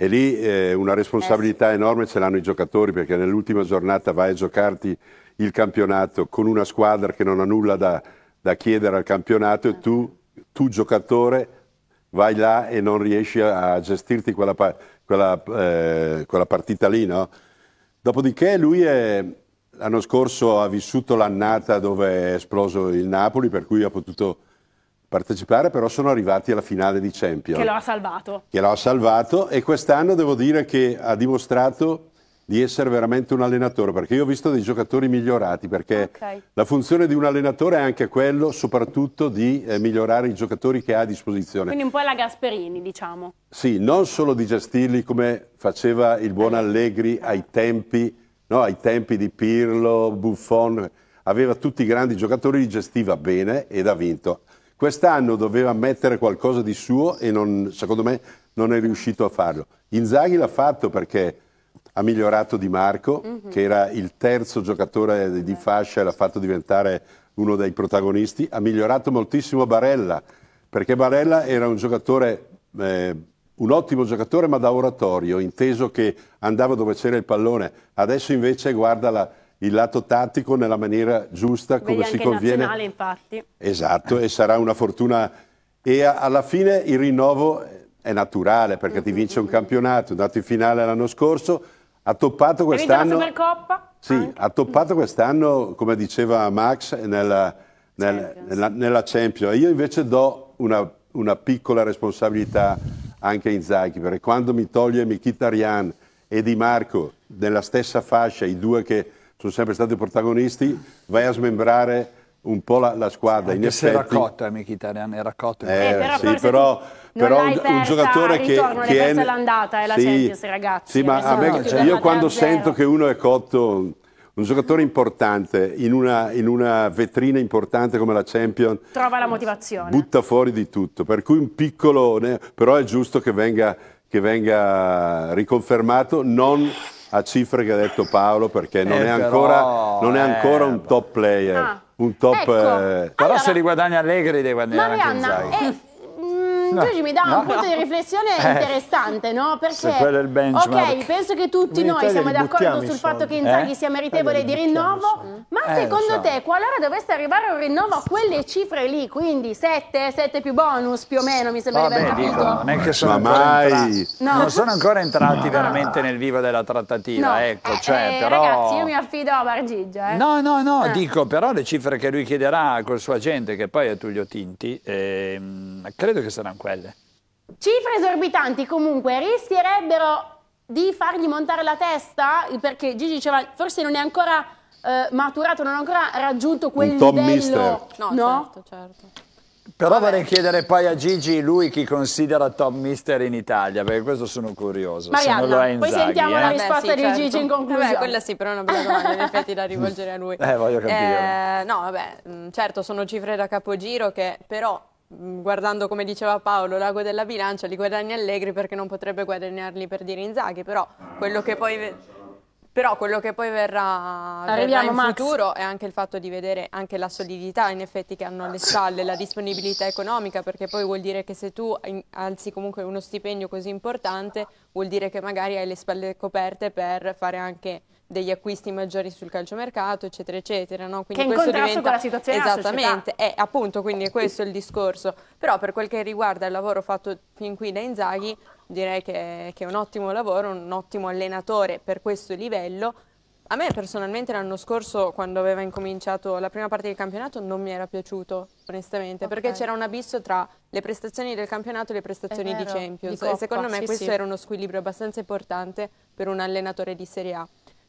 E lì eh, una responsabilità eh enorme ce l'hanno i giocatori perché nell'ultima giornata vai a giocarti il campionato con una squadra che non ha nulla da, da chiedere al campionato e tu, tu, giocatore vai là e non riesci a, a gestirti quella, quella, eh, quella, partita lì. No? Dopodiché lui l'anno scorso ha vissuto l'annata dove è esploso il Napoli per cui ha potuto partecipare, però sono arrivati alla finale di Champions. Che lo ha salvato. Che lo ha salvato e quest'anno devo dire che ha dimostrato di essere veramente un allenatore, perché io ho visto dei giocatori migliorati, perché okay. la funzione di un allenatore è anche quello, soprattutto di eh, migliorare i giocatori che ha a disposizione. Quindi un po' la Gasperini, diciamo. Sì, non solo di gestirli come faceva il buon eh. Allegri eh. ai tempi, no, ai tempi di Pirlo, Buffon, aveva tutti i grandi giocatori, li gestiva bene ed ha vinto. Quest'anno doveva mettere qualcosa di suo e non, secondo me non è riuscito a farlo. Inzaghi l'ha fatto perché ha migliorato Di Marco, mm-hmm. che era il terzo giocatore di eh. fascia e l'ha fatto diventare uno dei protagonisti, ha migliorato moltissimo Barella, perché Barella era un giocatore, eh, un ottimo giocatore ma da oratorio, inteso che andava dove c'era il pallone, adesso invece guarda la, il lato tattico nella maniera giusta come Vedi si conviene. Nazionale, infatti. Esatto, e sarà una fortuna. E a, alla fine il rinnovo è naturale perché ti mm, vince mm, un mm. campionato, è andato in finale l'anno scorso, ha toppato quest'anno... Ha Coppa? Sì, ah, ha toppato quest'anno, come diceva Max, nella, nel, Champions. Nella, nella Champions. Io invece do una, una piccola responsabilità anche a Inzaghi, perché quando mi toglie Mkhitaryan e Di Marco nella stessa fascia, i due che sono sempre stati protagonisti, vai a smembrare un po' la, la squadra. Anche in effetti, era cotta eh, Mkhitaryan, era cotta. Eh, eh, però, sì, però però un, un, giocatore che, ritorno, che è... l'andata, è eh, la sì, Champions, ragazzi. Sì, ma me, no, cioè, io quando sento che uno è cotto un giocatore importante in una, in una, vetrina importante come la Champions trova la motivazione butta fuori di tutto per cui un piccolo però è giusto che venga, che venga riconfermato non a cifre che ha detto Paolo perché non, eh, è, però, ancora, non è, eh, ancora, un top player ah, un top ecco, eh, però allora, se li guadagna Allegri devi guadagnare Marianna, anche Zaghi eh, Luigi mi dà un punto di riflessione eh. interessante, no? Perché, ok, penso che tutti noi siamo d'accordo sul fatto che Inzaghi eh? sia meritevole di rinnovo, ma eh, secondo te, qualora dovesse arrivare un rinnovo a quelle cifre lì, quindi 7, 7 più bonus più o meno, mi sembra di aver capito. Non è che sono ma entrati, no. non sono ancora entrati no. veramente nel vivo della trattativa, no. ecco, eh, cioè, eh, però... Ragazzi, io mi affido a Bargiggia, eh. No, no, no, ah. dico, però le cifre che lui chiederà col suo agente, che poi è Tullio Tinti, ehm, credo che saranno quelle. Cifre esorbitanti comunque rischierebbero di fargli montare la testa perché Gigi diceva forse non è ancora eh, maturato, non ha ancora raggiunto quel Un livello. Mister. No, no? certo, certo. Però Vabbè. vorrei chiedere poi a Gigi lui chi considera Tom mister in Italia, perché questo sono curioso. Marianna, se non lo è Inzaghi, poi sentiamo eh? la risposta Beh, sì, di certo. Gigi in certo. conclusione. Vabbè, quella sì, però è una bella domanda in effetti da rivolgere a lui. Eh, voglio capire. Eh, no, vabbè, mm, certo, sono cifre da capogiro che però Mm, guardando come diceva Paolo l'ago della bilancia li guadagni Allegri perché non potrebbe guadagnarli per dire Inzaghi però quello che poi, però quello che poi verrà, verrà in Max. futuro è anche il fatto di vedere anche la solidità in effetti che hanno alle spalle, la disponibilità economica perché poi vuol dire che se tu alzi comunque uno stipendio così importante vuol dire che magari hai le spalle coperte per fare anche degli acquisti maggiori sul calciomercato, eccetera, eccetera. No? Quindi che è in contrasto diventa... con la situazione Esattamente, è eh, appunto, quindi eh, è questo il discorso. Però per quel che riguarda il lavoro fatto fin qui da Inzaghi, direi che, che è un ottimo lavoro, un ottimo allenatore per questo livello. A me personalmente l'anno scorso, quando aveva incominciato la prima parte del campionato, non mi era piaciuto, onestamente, okay. perché c'era un abisso tra le prestazioni del campionato e le prestazioni di Champions. Di e secondo me sì, questo sì. era uno squilibrio abbastanza importante per un allenatore di Serie A.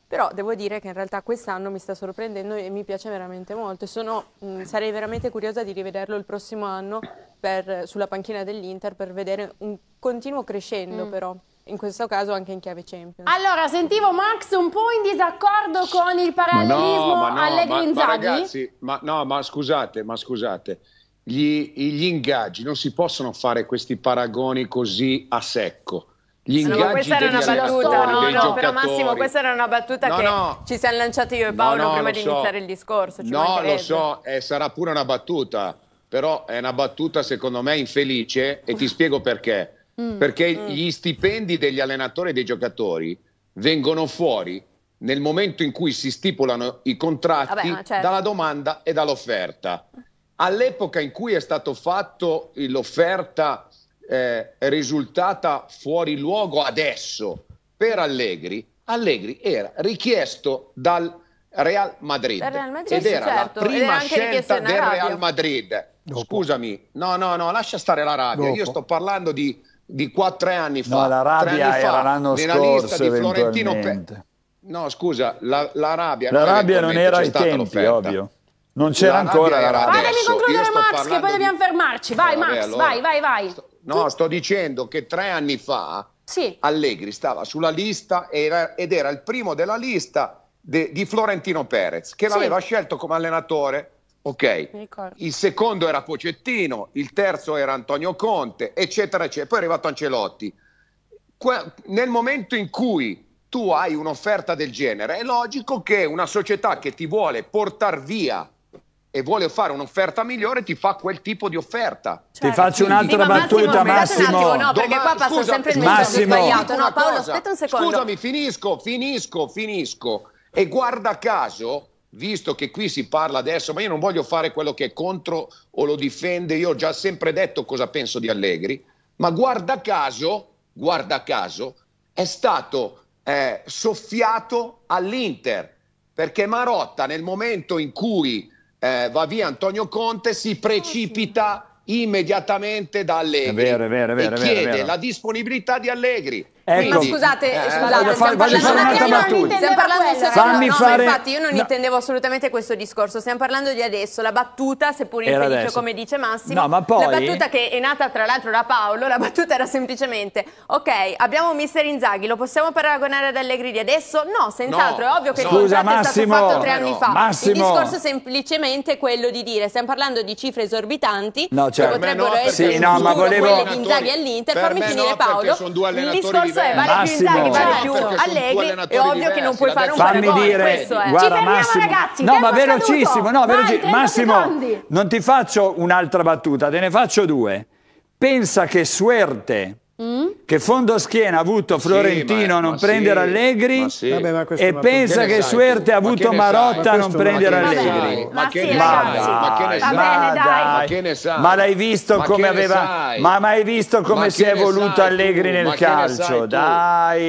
Però devo dire che in realtà quest'anno mi sta sorprendendo e mi piace veramente molto. Sono, mh, mm, sarei veramente curiosa di rivederlo il prossimo anno per, sulla panchina dell'Inter per vedere un continuo crescendo mm. però in questo caso anche in chiave Champions. Allora, sentivo Max un po' in disaccordo con il parallelismo ma no, ma no, Allegri Inzaghi. Ma, ma ragazzi, ma, no, ma scusate, ma scusate. Gli, gli ingaggi non si possono fare questi paragoni così a secco gli ingaggi no, questa era no, battuta, no, no, però Massimo, questa era una battuta no, che no. ci siamo lanciati io e Paolo no, prima di so. iniziare il discorso. no, lo so, eh, sarà pure una battuta, però è una battuta secondo me infelice e ti spiego perché. Mm, perché mm. gli stipendi degli allenatori e dei giocatori vengono fuori nel momento in cui si stipulano i contratti Vabbè, certo. dalla domanda e dall'offerta. All'epoca in cui è stato fatto l'offerta eh, risultata fuori luogo adesso per Allegri, Allegri era richiesto dal Real Madrid, Real Madrid ed era certo. la prima scelta del Real Madrid. Dopo. Scusami, no, no, no, lascia stare la rabbia. Dopo. Io sto parlando di, di qua, anni fa. No, la rabbia era fa, l'anno scorso. Di Florentino Pe- no, scusa, la, la rabbia, la rabbia non era ai tempi, l'offerta. ovvio. Non c'era la ancora la rabbia. Fatemi concludere, Max, che poi dobbiamo fermarci. Vai, Vabbè, Max, allora, vai, vai, vai. Sto... No, sto dicendo che tre anni fa sì. Allegri stava sulla lista era, ed era il primo della lista de, di Florentino Perez, che sì. l'aveva scelto come allenatore. Ok, il secondo era Pocettino, il terzo era Antonio Conte, eccetera, eccetera. Poi è arrivato Ancelotti. Que- nel momento in cui tu hai un'offerta del genere, è logico che una società che ti vuole portare via e vuole fare un'offerta migliore, ti fa quel tipo di offerta. Certo. Ti faccio un'altra sì, battuta, Massimo. Massimo. Un attimo, no, perché qua passa Scusa, sempre il messaggio sbagliato. No, Paolo, cosa. aspetta un secondo. Scusami, finisco, finisco, finisco. E guarda caso, visto che qui si parla adesso, ma io non voglio fare quello che è contro o lo difende, io ho già sempre detto cosa penso di Allegri, ma guarda caso, guarda caso, è stato eh, soffiato all'Inter, perché Marotta nel momento in cui eh, va via Antonio Conte, si ah, precipita immediatamente da Allegri è vero, è vero, è vero, e chiede la disponibilità di Allegri. Ecco. Ma scusate, eh, scusate, fare, voglio fare un'altra battuta. Stiamo parlando di Fammi no, fare... infatti io non no. intendevo assolutamente questo discorso, stiamo parlando di adesso, la battuta, seppur infelice come dice Massimo, no, ma poi... la battuta che è nata tra l'altro da Paolo, la battuta era semplicemente, ok, abbiamo mister Inzaghi, lo possiamo paragonare ad Allegri di adesso? No, senz'altro, è ovvio che Scusa, il Massimo, è stato fatto tre anni fa. Massimo. Il discorso è semplicemente quello di dire, stiamo parlando di cifre esorbitanti, no, cioè, che certo. potrebbero essere sì, no, ma volevo... quelle di Inzaghi all'Inter, fammi finire Paolo, il discorso questo è, vale più Inzaghi, vale più certo, Allegri, è ovvio che non puoi fare un Fammi dire, guarda Massimo, ragazzi, no ma velocissimo, no, velocissimo. Massimo, non ti faccio un'altra battuta, te ne faccio due. Pensa che Suerte Mm? Che fondo schiena ha avuto Florentino sì, ma, non ma prendere sì, Allegri ma sì. Vabbè, e pensa che, Suerte ha avuto Marotta a non prendere Allegri. Ma che ne sai? Ma l'hai visto come aveva... Ma mai visto come si è evoluto Allegri nel calcio? Dai!